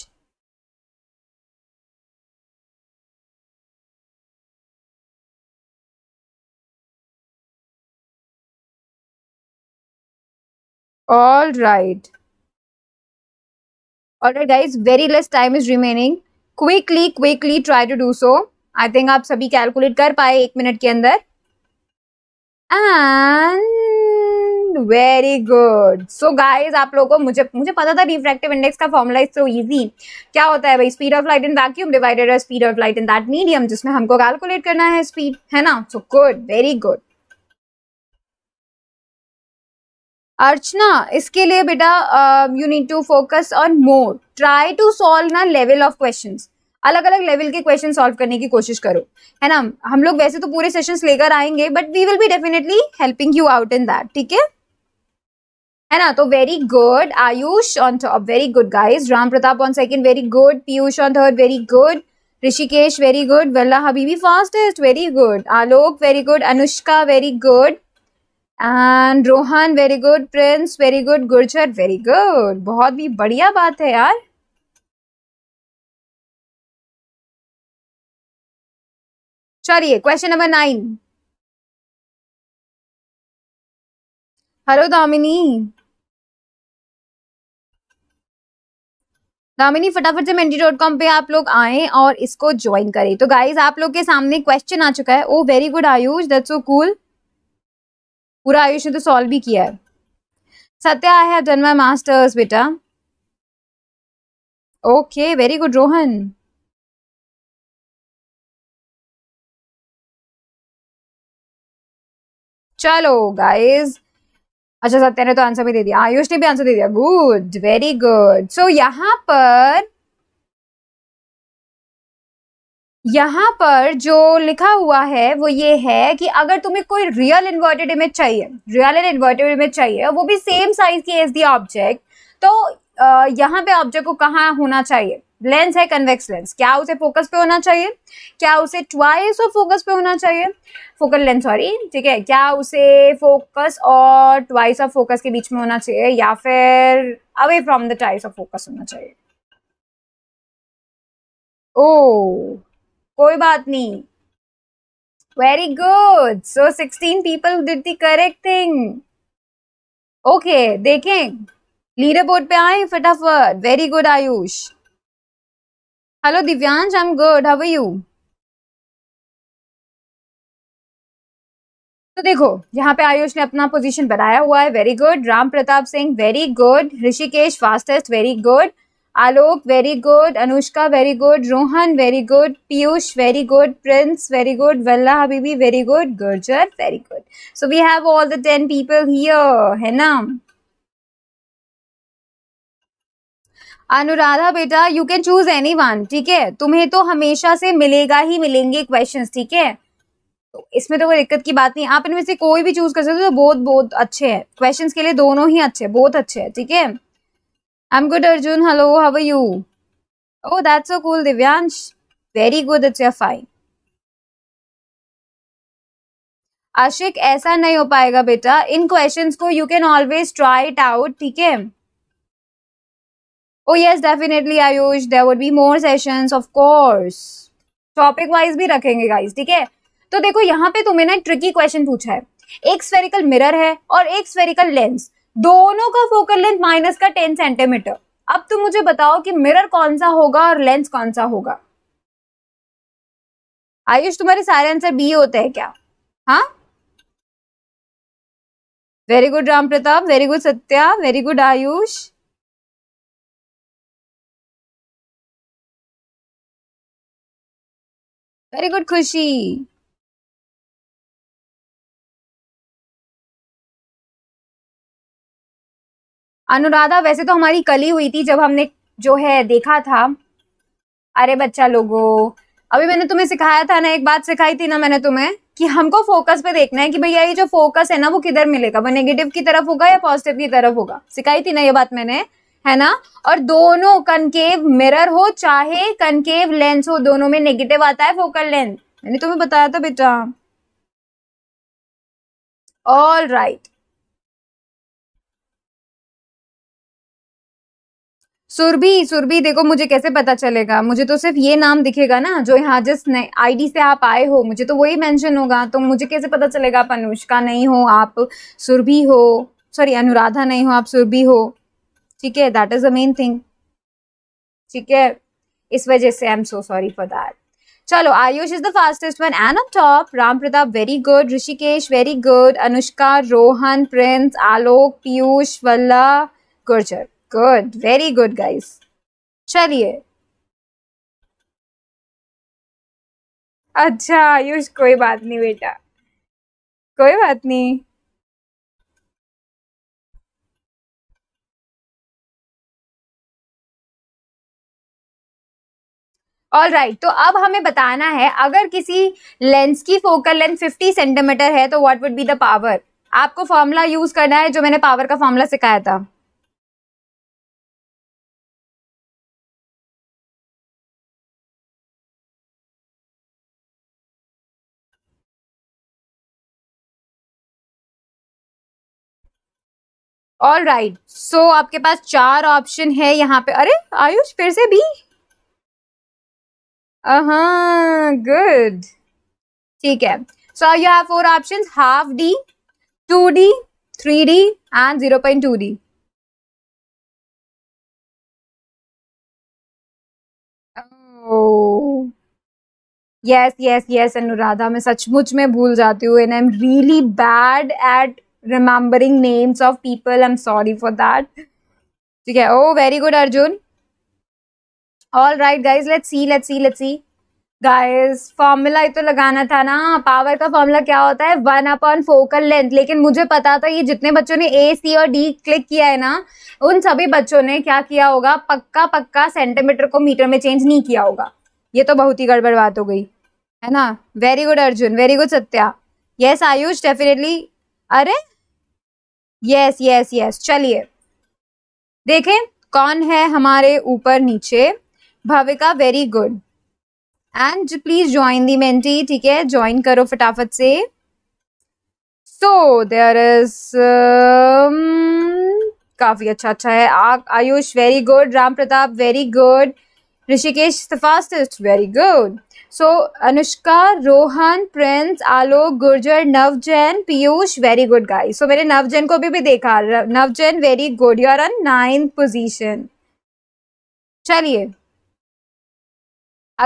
All right. All right, guys, very less time is remaining. Quickly, quickly try to do so. I think आप सभी कैलकुलेट कर पाए एक मिनट के अंदर and very good so guys आप लोगों को मुझे मुझे पता था रिफ्रैक्टिव इंडेक्स का फॉर्मूला इज सो इजी क्या होता है भाई speed of light in vacuum divided speed of light in that medium जिसमें हमको कैलकुलेट करना है स्पीड है ना so good very good Archana इसके लिए बेटा you need to focus on more try to solve ना लेवल ऑफ क्वेश्चन अलग अलग लेवल के क्वेश्चन सॉल्व करने की कोशिश करो है ना हम लोग वैसे तो पूरे सेशंस लेकर आएंगे but we will be definitely helping you out in that ठीक है है ना तो very good Ayush on top very good guys Ram Pratap on second very good Piyush on third very good Rishikesh very good वल्ला हबीबी fastest very good Alok very good Anushka very good and Rohan very good Prince very good Gurjar very good बहुत भी बढ़िया बात है यार चलिए question number nine hello Damini Damini फटाफट से मेन्टी डॉट कॉम पे आप लोग आए और इसको ज्वाइन करें तो गाइज आप लोग के सामने क्वेश्चन आ चुका है oh very good Ayush that's so cool पूरा आयुष ने तो सॉल्व भी किया है Satya I have done my masters बेटा ओके वेरी गुड रोहन चलो गाइज अच्छा सत्या ने तो आंसर भी दे दिया आयुष ने भी आंसर दे दिया गुड वेरी गुड सो यहाँ पर यहाँ पर जो लिखा हुआ है वो ये है कि अगर तुम्हें कोई रियल इन्वर्टेड इमेज चाहिए रियल एंड इन्वर्टेड इमेज चाहिए वो भी सेम साइज की एज दी ऑब्जेक्ट तो यहाँ पे ऑब्जेक्ट को कहाँ होना चाहिए लेंस है कन्वेक्स लेंस क्या उसे फोकस पे होना चाहिए क्या उसे ट्वाइस ऑफ फोकस पे होना चाहिए फोकल लेंथ सॉरी ठीक है क्या उसे फोकस और ट्वाइस ऑफ फोकस के बीच में होना चाहिए या फिर away from the twice of focus होना चाहिए ओ oh, कोई बात नहीं very good so sixteen people did the correct thing okay देखें लीडर बोर्ड पे आए फटाफट very good Ayush hello Divyansh I am good how are you तो देखो यहाँ पे आयुष ने अपना पोजीशन बनाया हुआ है very good Ram Pratap Singh very good Rishikesh fastest very good Alok very good Anushka very good Rohan very good Piyush very good Prince very good वल्ला हबीबी very good Gurjar very good so we have all the ten people here है ना अनुराधा बेटा you can choose any one ठीक है तुम्हें तो हमेशा से मिलेगा ही मिलेंगे क्वेश्चन ठीक है तो इसमें तो कोई दिक्कत की बात नहीं आप इनमें से कोई भी चूज कर सकते हो तो बहुत बहुत अच्छे हैं क्वेश्चंस के लिए दोनों ही अच्छे बहुत अच्छे हैं ठीक है थीके? I'm good, Arjun. Hello, how are you? Oh, that's so cool, Divyansh. Very good that you're fine. आशिक ऐसा नहीं हो पाएगा बेटा इन क्वेश्चन को you can always try it out ठीक है oh yes definitely Ayush there would be more sessions of course topic wise भी रखेंगे गाइस ठीक है तो देखो यहाँ पे तुम्हें ना ट्रिकी क्वेश्चन पूछा है एक स्फेरिकल मिरर है और एक स्फेरिकल लेंस दोनों का फोकल लेंथ माइनस का टेन सेंटीमीटर अब तुम मुझे बताओ कि मिरर कौन सा होगा और लेंस कौन सा होगा आयुष तुम्हारे सारे आंसर बी होते हैं क्या हाँ very good Ram Pratap very good Satya very good Ayush very good Khushi Anuradha वैसे तो हमारी कली हुई थी जब हमने जो है देखा था अरे बच्चा लोगो अभी मैंने तुम्हें सिखाया था ना एक बात सिखाई थी ना मैंने तुम्हें कि हमको फोकस पे देखना है कि भैया ये जो फोकस है ना वो किधर मिलेगा वो नेगेटिव की तरफ होगा या पॉजिटिव की तरफ होगा सिखाई थी ना ये बात मैंने है ना और दोनों कनकेव मिरर हो चाहे कनकेव लेंस हो दोनों में नेगेटिव आता है फोकल लेंथ मैंने तुम्हें बताया था बेटा ऑल राइट सुरभि सुरभि देखो मुझे कैसे पता चलेगा मुझे तो सिर्फ ये नाम दिखेगा ना जो यहाँ जिस आईडी से आप आए हो मुझे तो वही मेंशन होगा तो मुझे कैसे पता चलेगा आप अनुष्का नहीं हो आप सुरभि हो सॉरी अनुराधा नहीं हो आप सुरभि हो ठीक है that is the main thing ठीक है इस वजह से I am so sorry for that चलो Ayush is the fastest one and of top Ram Pratap very good Rishikesh very good Anushka Rohan Prince Alok Piyush वल्ला Gurjar good very good guys चलिए अच्छा आयुष कोई बात नहीं बेटा कोई बात नहीं ऑल राइट right, तो अब हमें बताना है अगर किसी लेंस की फोकल लेंथ 50 सेंटीमीटर है तो what would be the power आपको फॉर्मूला यूज करना है जो मैंने पावर का फॉर्मूला सिखाया था ऑल राइट सो आपके पास चार ऑप्शन है यहाँ पे अरे आयुष फिर से भी गुड ठीक है so you have four option half D two D three D and zero point two D yes yes yes Anuradha मैं सचमुच में भूल जाती हूँ and I am really bad at remembering names of people. I'm sorry for that. Okay. Oh, very good, Arjun. All right, guys. Let's see. Let's see. Let's see. Guys formula तो लगाना था ना पावर का फॉर्मूला क्या होता है वन अपॉन फोकल लेंथ लेकिन मुझे पता था ये जितने बच्चों ने ए सी और डी क्लिक किया है ना उन सभी बच्चों ने क्या किया होगा पक्का पक्का सेंटीमीटर को मीटर में चेंज नहीं किया होगा ये तो बहुत ही गड़बड़ बात हो गई है ना very good Arjun very good Satya yes Ayush definitely अरे यस यस यस चलिए देखें कौन है हमारे ऊपर नीचे Bhavika very good and please join the Menti ठीक है ज्वाइन करो फटाफट से सो देर इज काफी अच्छा अच्छा है Ayush very good Ram Pratap very good Rishikesh fastest very good so Anushka Rohan Prince Alok Gurjar Navjain Piyush very good guy so मैंने नवजैन को भी, भी देखा Navjain very good you are on ninth position चलिए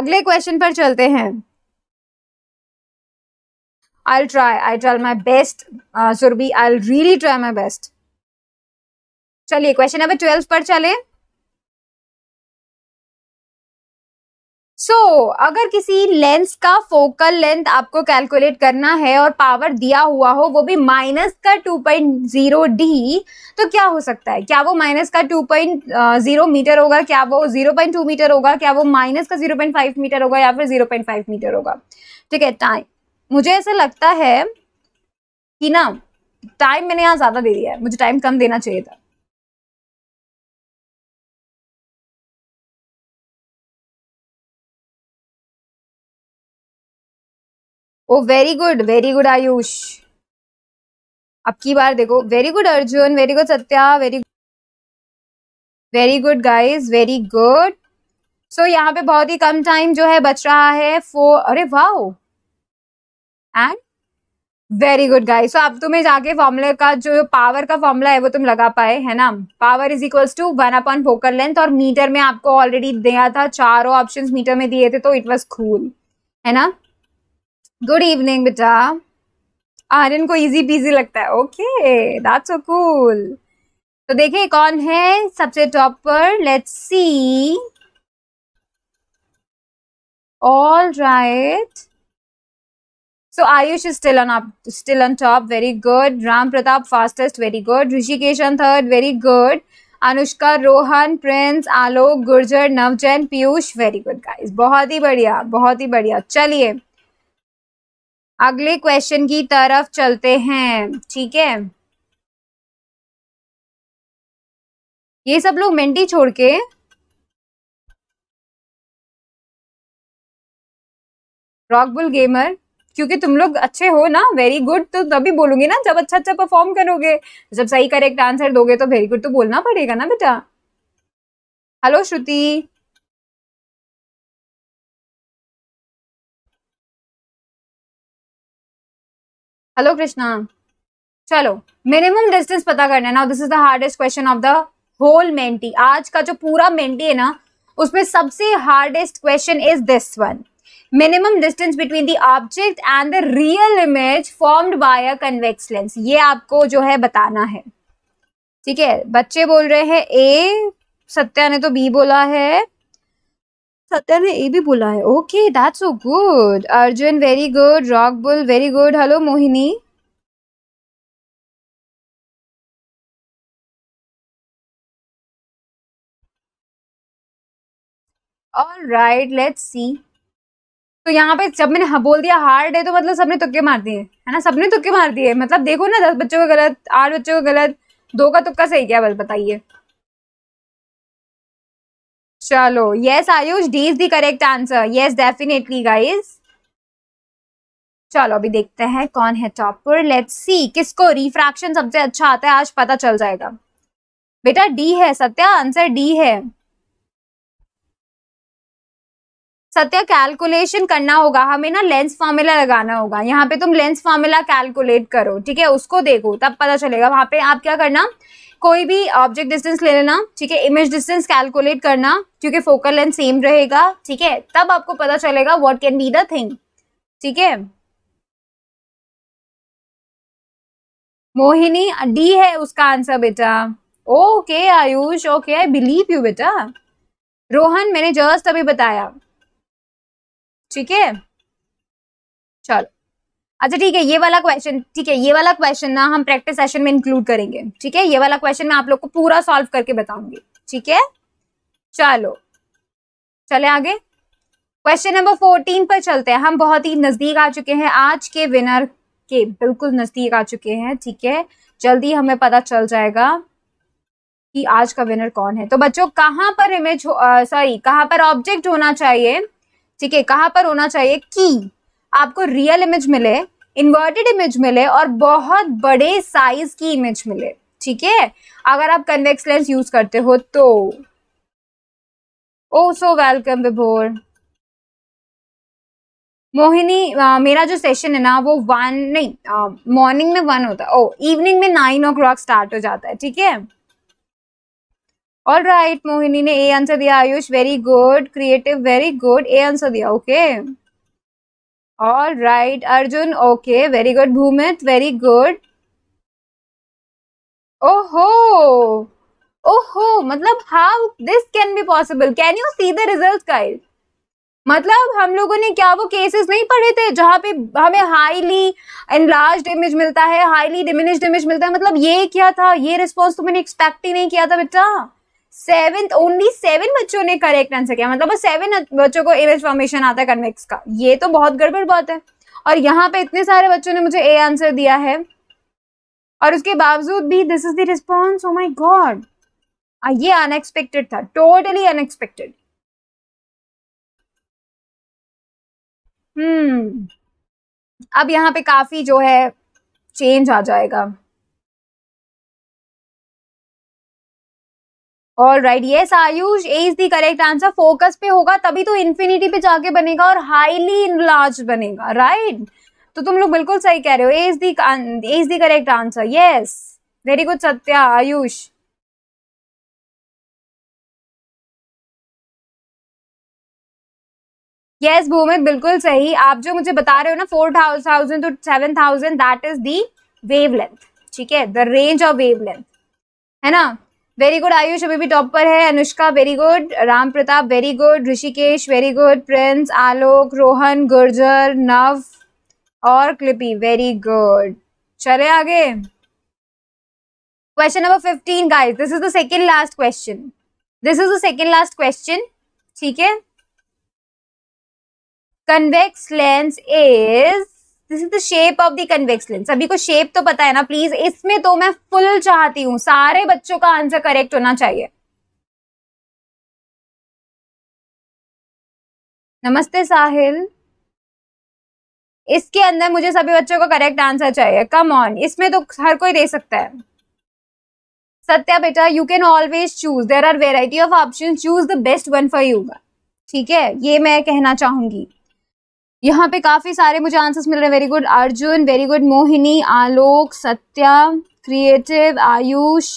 अगले क्वेश्चन पर चलते हैं I try I try my best Surabhi I really try my best चलिए क्वेश्चन नंबर ट्वेल्व पर चले सो so, अगर किसी लेंस का फोकल लेंथ आपको कैलकुलेट करना है और पावर दिया हुआ हो वो भी माइनस का 2.0 डी तो क्या हो सकता है क्या वो माइनस का 2.0 मीटर होगा क्या वो 0.2 मीटर होगा क्या वो माइनस का 0.5 मीटर होगा या फिर 0.5 मीटर होगा ठीक है टाइम मुझे ऐसा लगता है कि ना टाइम मैंने यहाँ ज़्यादा दे दिया है मुझे टाइम कम देना चाहिए था oh very good very good Ayush अब की बार देखो very good Arjun very good Satya very very good guys very good so यहाँ पे बहुत ही कम टाइम जो है बच रहा है फोर अरे वाह and very good guys so अब तुम्हें जाके फॉर्मूले का जो पावर का फॉर्मूला है वो तुम लगा पाए है ना power is equals to one upon focal length और मीटर में आपको ऑलरेडी दिया था चारों ऑप्शन मीटर में दिए थे तो इट वॉज खूल है ना गुड इवनिंग बेटा आर्यन को इजी पीजी लगता है ओके दैट्स सो कूल तो देखिए कौन है सबसे टॉप पर let's see all right so Ayush still on still on top very good Ram Pratap fastest very good Rishikesh on third very good Anushka Rohan Prince Alok Gurjar Navjain Piyush very good guys बहुत ही बढ़िया बहुत ही बढ़िया चलिए अगले क्वेश्चन की तरफ चलते हैं ठीक है ये सब लोग मेंटी छोड़ के रॉकबुल गेमर क्योंकि तुम लोग अच्छे हो ना वेरी गुड तो तभी बोलूंगी ना जब अच्छा अच्छा परफॉर्म करोगे जब सही करेक्ट आंसर दोगे तो वेरी गुड तो बोलना पड़ेगा ना बेटा हेलो श्रुति हेलो कृष्णा चलो मिनिमम डिस्टेंस पता करना है ना this is the hardest question of the whole Menti आज का जो पूरा मेंटी है ना उसमें सबसे hardest question is this one minimum distance between the object and the real image formed by a convex lens ये आपको जो है बताना है ठीक है बच्चे बोल रहे हैं ए सत्या ने तो बी बोला है सत्या ने ये भी बोला है okay that's so good Arjun very good Rockbull very good hello Mohini all right let's see तो यहाँ पे जब मैंने हाँ बोल दिया हार्ड है तो मतलब सबने तुक्के मार दिए है ना सबने तुक्के मार दिए मतलब देखो ना दस बच्चों का गलत आठ बच्चों का गलत दो का तुक्का सही क्या बस बताइए चलो yes Ayush D is the correct answer yes definitely guys चलो अभी देखते हैं कौन है टॉपर लेट्स सी किसको रिफ्रैक्शन सबसे अच्छा आता है आज पता चल जाएगा बेटा डी है सत्या आंसर डी है सत्या कैलकुलेशन करना होगा हमें ना लेंस फॉर्मूला लगाना होगा यहाँ पे तुम लेंस फॉर्मूला कैलकुलेट करो ठीक है उसको देखो तब पता चलेगा वहां पे आप क्या करना कोई भी ऑब्जेक्ट डिस्टेंस ले लेना ठीक है इमेज डिस्टेंस कैलकुलेट करना क्योंकि फोकल लेंथ सेम रहेगा ठीक है तब आपको पता चलेगा what can be the thing ठीक है मोहिनी डी है उसका आंसर बेटा okay Ayush okay I believe you बेटा रोहन मैंने जस्ट अभी बताया ठीक है चलो अच्छा ठीक है ये वाला क्वेश्चन ठीक है ये वाला क्वेश्चन ना हम प्रैक्टिस सेशन में इंक्लूड करेंगे ठीक है ये वाला क्वेश्चन मैं आप लोग को पूरा सॉल्व करके बताऊंगी ठीक है चलो चले आगे क्वेश्चन नंबर फोर्टीन पर चलते हैं हम बहुत ही नजदीक आ चुके हैं आज के विनर के बिल्कुल नजदीक आ चुके हैं ठीक है जल्दी हमें पता चल जाएगा कि आज का विनर कौन है तो बच्चों कहाँ पर इमेज सॉरी कहाँ पर ऑब्जेक्ट होना चाहिए ठीक है कहाँ पर होना चाहिए की आपको रियल इमेज मिले इन्वर्टेड इमेज मिले और बहुत बड़े साइज की इमेज मिले ठीक है अगर आप कन्वेक्स लेंस यूज करते हो तो ओ सो वेलकम विभोर मोहिनी आ, मेरा जो सेशन है ना वो वन नहीं मॉर्निंग में वन होता है ओ oh, इवनिंग में नाइन ओ क्लॉक स्टार्ट हो जाता है ठीक है ऑल राइट मोहिनी ने ए आंसर दिया Ayush very good creative very good A answer दिया okay okay. All right Arjun okay very good Bhumit very good ओहो ओहो मतलब how this can be possible can you see the result guys? मतलब हम लोगों ने क्या वो केसेस नहीं पढ़े थे जहां पे हमें हाईली एनलार्ज इमेज मिलता है हाईली डिमिनिश्ड इमेज मिलता है मतलब ये क्या था ये रिस्पॉन्स तो मैंने एक्सपेक्ट ही नहीं किया था बेटा सेवेंथ ओनली सेवन बच्चों ने करेक्ट आंसर किया मतलब वो सेवन बच्चों को इमेज फॉर्मेशन आता है कन्वेक्स का ये तो बहुत गड़बड़ बात है और यहाँ पे इतने सारे बच्चों ने मुझे ए आंसर दिया है और उसके बावजूद भी this is the response oh my god ये अनएक्सपेक्टेड था टोटली अनएक्सपेक्टेड हम्म अब यहाँ पे काफी जो है चेंज आ जाएगा all right yes Ayush A is the correct answer focus पे होगा तभी तो इन्फिनिटी पे जाके बनेगा और हाईली इनलार्ज बनेगा राइट right? तो तुम लोग बिल्कुल सही कह रहे हो as the as the correct answer yes very good Satya Ayush yes yes, Bhumit बिल्कुल सही आप जो मुझे बता रहे हो ना four thousand to seven thousand that is the wavelength ठीक है द रेंज ऑफ वेवलेंथ है ना वेरी गुड आयुष अभी भी टॉप पर है Anushka very good Ram Pratap very good Rishikesh very good Prince Alok Rohan Gurjar Nav और क्लिपी वेरी गुड चले आगे question number fifteen guys this is the second last question this is the second last question ठीक है convex lens is this is the shape of the convex lens सभी को शेप तो पता है ना प्लीज इसमें तो मैं फुल चाहती हूँ सारे बच्चों का आंसर करेक्ट होना चाहिए नमस्ते साहिल इसके अंदर मुझे सभी बच्चों का करेक्ट आंसर चाहिए कम ऑन इसमें तो हर कोई दे सकता है सत्या बेटा you can always choose there are variety of option choose the best one for you ठीक है ये मैं कहना चाहूंगी यहाँ पे काफ़ी सारे मुझे आंसर्स मिल रहे हैं very good Arjun very good Mohini Alok Satya creative Ayush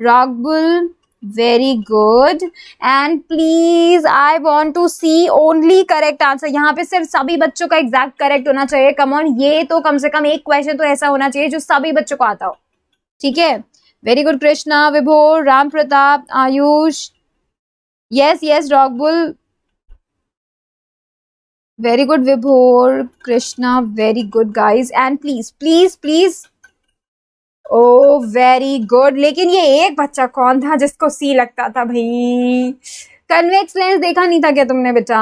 Rockbull very good and please I want to see only correct answer यहाँ पे सिर्फ सभी बच्चों का एग्जैक्ट करेक्ट होना चाहिए कमॉन ये तो कम से कम एक क्वेश्चन तो ऐसा होना चाहिए जो सभी बच्चों को आता हो ठीक है very good Krishna Vibhor Ram Pratap Ayush yes yes Rockbull very good vibhor krishna very good guys and please please please oh very good लेकिन ये एक बच्चा कौन था जिसको सी लगता था भाई कन्वेक्स लेंस देखा नहीं था क्या तुमने बेटा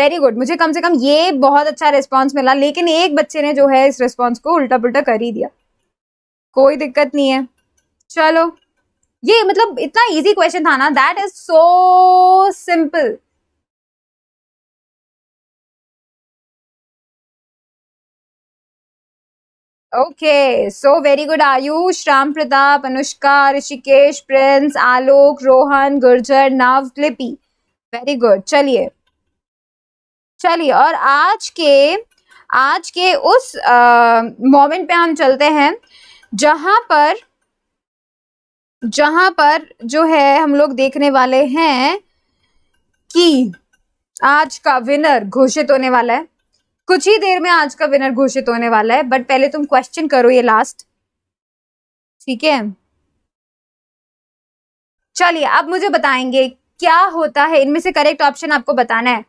वेरी गुड मुझे कम से कम ये बहुत अच्छा रिस्पॉन्स मिला लेकिन एक बच्चे ने जो है इस रिस्पॉन्स को उल्टा पुल्टा कर ही दिया कोई दिक्कत नहीं है चलो ये मतलब इतना इजी क्वेश्चन था ना that is so simple okay so very good Ayush Ram Pratap Anushka Rishikesh Prince Alok Rohan Gurjar Nav Clippy very good चलिए चलिए और आज के आज के उस मोमेंट पे हम चलते हैं जहां पर जहां पर जो है हम लोग देखने वाले हैं कि आज का विनर घोषित होने वाला है कुछ ही देर में आज का विनर घोषित होने वाला है बट पहले तुम क्वेश्चन करो ये लास्ट ठीक है चलिए अब मुझे बताएंगे क्या होता है इनमें से करेक्ट ऑप्शन आपको बताना है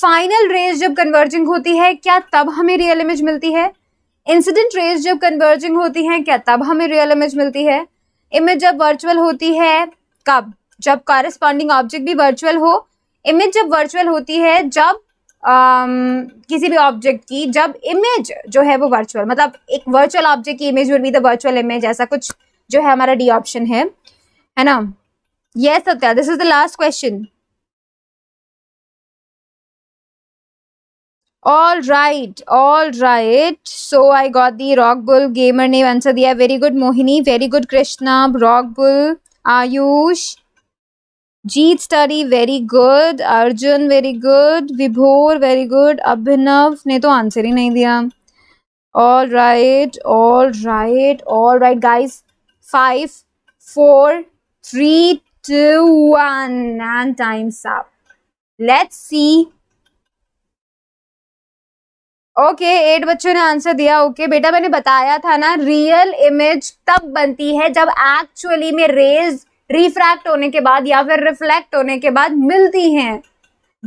फाइनल रेस जब कन्वर्जिंग होती है क्या तब हमें रियल इमेज मिलती है इंसिडेंट रेस जब कन्वर्जिंग होती है क्या तब हमें रियल इमेज मिलती है इमेज जब वर्चुअल होती है कब जब कारस्पॉन्डिंग ऑब्जेक्ट भी वर्चुअल हो इमेज जब वर्चुअल होती है जब um, किसी भी ऑब्जेक्ट की जब इमेज जो है वो वर्चुअल मतलब एक वर्चुअल ऑब्जेक्ट की image will be the virtual image ऐसा कुछ जो है हमारा डी ऑप्शन है है ना yes Satya this is the last question All right, all right. So I got the Rockbull gamer name answer. Yeah, very good, Mohini. Very good, Krishna. Rockbull, Ayush. Jeet study very good Arjun very good Vibhor very good Abhinav ने तो आंसर ही नहीं दिया all right all right all right guys five four three two one and times up let's see okay eight बच्चों ने आंसर दिया ओके okay, बेटा मैंने बताया था ना रियल इमेज तब बनती है जब एक्चुअली में रेज रिफ्रैक्ट होने के बाद या फिर रिफ्लेक्ट होने के बाद मिलती हैं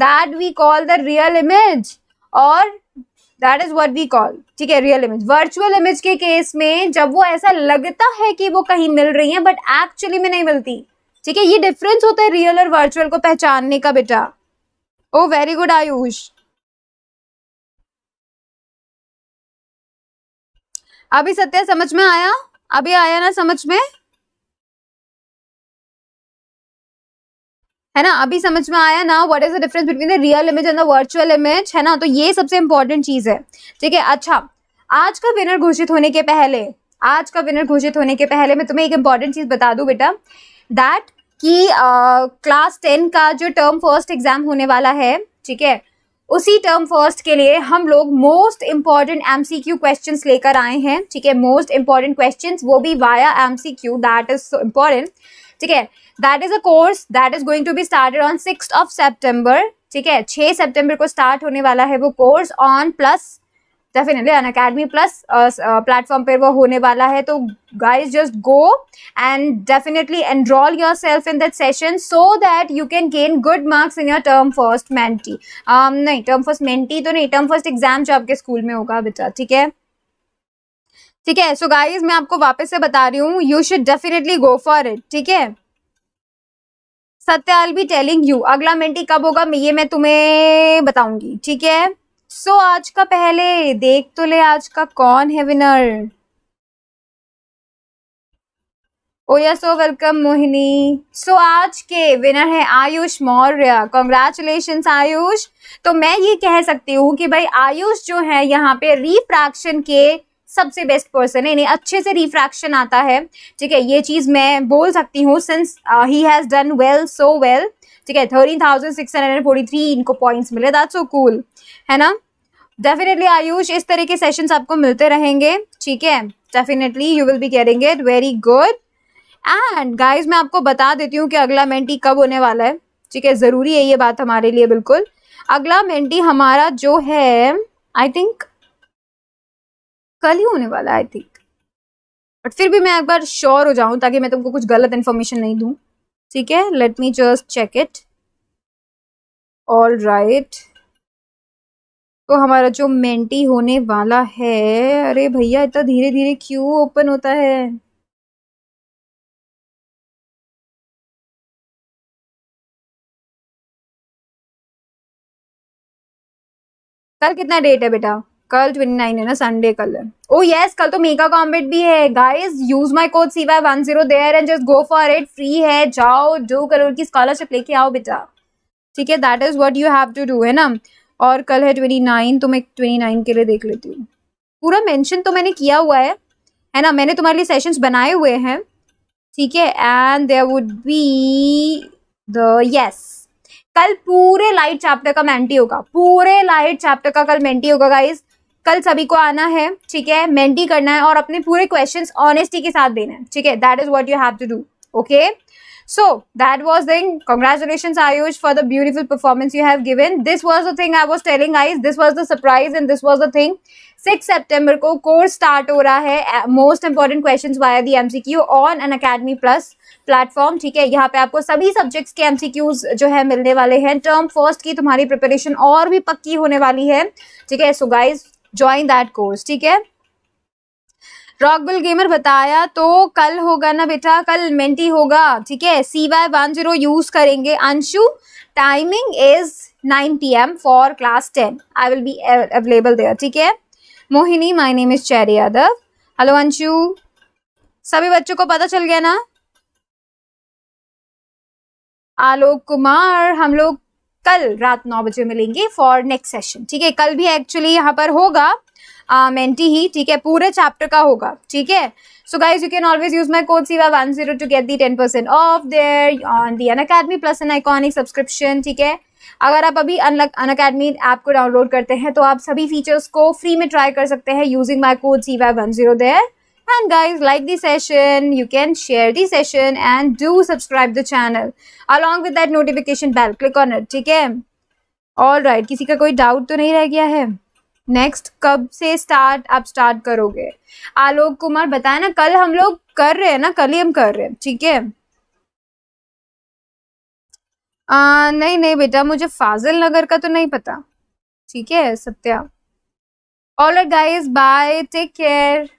that we call the real image और that is what we call ठीक है रियल इमेज वर्चुअल इमेज के केस में जब वो ऐसा लगता है कि वो कहीं मिल रही है बट एक्चुअली में नहीं मिलती ठीक है ये डिफरेंस होता है रियल और वर्चुअल को पहचानने का बेटा ओ वेरी गुड आयुष अभी सत्या समझ में आया अभी आया ना समझ में है ना अभी समझ में आया ना what is the difference between the real image and the virtual image है ना तो ये सबसे इंपॉर्टेंट चीज है ठीक है अच्छा आज का विनर घोषित होने के पहले आज का विनर घोषित होने के पहले मैं तुम्हें एक इंपॉर्टेंट चीज बता दू बेटा दैट कि क्लास टेन का जो टर्म फर्स्ट एग्जाम होने वाला है ठीक है उसी टर्म फर्स्ट के लिए हम लोग most important M C Q question लेकर आए हैं ठीक है मोस्ट इंपॉर्टेंट क्वेश्चन वो भी via M C Q that is so important ठीक है that is a course that is going to be started on six of September ठीक है छः सेप्टेम्बर को स्टार्ट होने वाला है वो course on plus definitely Unacademy plus platform पर वो होने वाला है तो guys just go and definitely enrol yourself in that session so that you can gain good marks in your term first Menti नहीं टर्म फर्स्ट मेंटी तो नहीं टर्म फर्स्ट एग्जाम जो आपके स्कूल में होगा बेटा ठीक है ठीक है सो गाइज मैं आपको वापस से बता रही हूँ you should definitely go for it ठीक है Satya I be telling you अगला मेंटी कब होगा मैं ये मैं तुम्हें बताऊंगी ठीक है सो so, आज का पहले देख तो ले आज का कौन है विनर ओ या सो वेलकम मोहिनी सो आज के विनर है आयुष मौर्य कॉन्ग्रेचुलेशन आयुष तो मैं ये कह सकती हूँ कि भाई आयुष जो है यहाँ पे रिफ्रैक्शन के सबसे बेस्ट पर्सन है इन्हें अच्छे से रिफ्रैक्शन आता है ठीक है ये चीज़ मैं बोल सकती हूँ since he has done well so well ठीक है thirteen thousand six hundred forty three इनको पॉइंट्स मिले दैट सो कूल है ना डेफिनेटली आयुष इस तरह के सेशंस आपको मिलते रहेंगे ठीक है definitely you will be carrying it very good and guys मैं आपको बता देती हूँ कि अगला मेंटी कब होने वाला है ठीक है ज़रूरी है ये बात हमारे लिए बिल्कुल अगला मेंटी हमारा जो है आई थिंक कल ही होने वाला आई थिंक बट फिर भी मैं एक बार श्योर हो जाऊं ताकि मैं तुमको कुछ गलत इन्फॉर्मेशन नहीं दूं ठीक है let me just check it all right तो हमारा जो मेंटी होने वाला है अरे भैया इतना धीरे धीरे क्यों ओपन होता है कल कितना डेट है बेटा कल ट्वेंटी नाइन है ना संडे कल है ओ oh यस कल तो मेगा कॉम्बेट भी है guys use my code C Y one zero there and just go for it free है जाओ दो करोड़ की स्कॉलरशिप लेके आओ बेटा ठीक है that is what you have to do है ना और कल है ट्वेंटी नाइन तो मैं ट्वेंटी नाइन के लिए देख लेती हूँ पूरा मैंशन तो मैंने किया हुआ है है ना मैंने तुम्हारे लिए सेशंस बनाए हुए हैं ठीक है and there would be the yes कल पूरे लाइट चैप्टर का मेंटी होगा पूरे लाइट चैप्टर का कल मेंटी होगा गाइस कल सभी को आना है ठीक है मेंटी करना है और अपने पूरे क्वेश्चन ऑनेस्टी के साथ देना है ठीक है that is what you have to do okay So that was the Congratulations, Ayush, for the beautiful performance you have given. This was the thing I was telling guys. This was the surprise and this was the thing. 6 को कोर्स स्टार्ट हो रहा है most important questions via the MCQ on Unacademy plus platform ठीक है यहाँ पे आपको सभी सब्जेक्ट्स के एमसीक्यूज जो है मिलने वाले हैं टर्म फर्स्ट की तुम्हारी प्रिपरेशन और भी पक्की होने वाली है ठीक है so guys join that course ठीक है रॉकबुल गेमर बताया तो कल होगा ना बेटा कल मेंटी होगा ठीक है C Y one zero use करेंगे Anshu timing is nine P M for class ten I will be available there ठीक है Mohini my name is Cherry Yadav hello Anshu सभी बच्चों को पता चल गया ना आलोक कुमार हम लोग कल रात नौ बजे मिलेंगे फॉर नेक्स्ट सेशन ठीक है कल भी एक्चुअली यहाँ पर होगा मेंटी ही ठीक है पूरे चैप्टर का होगा ठीक है so guys you can always use my code सीवा one zero to get the ten percent off there on the Unacademy plus an iconic subscription ठीक है अगर आप अभी अन अकेडमी ऐप को डाउनलोड करते हैं तो आप सभी फीचर्स को फ्री में ट्राई कर सकते हैं यूजिंग माई कोड सीवा one zero there And guys, like the session, you can share the session and do subscribe the channel. Along with that notification bell, click on it, ठीक है all right, kisi ka koi doubt to nahi reh gaya hai next कब से स्टार्ट आप स्टार्ट करोगे आलोक कुमार बताया ना कल हम लोग कर रहे हैं ना कल ही हम कर रहे हैं ठीक है आ, नहीं नहीं बेटा मुझे फाजिल नगर का तो नहीं पता ठीक है Satya all guys bye take care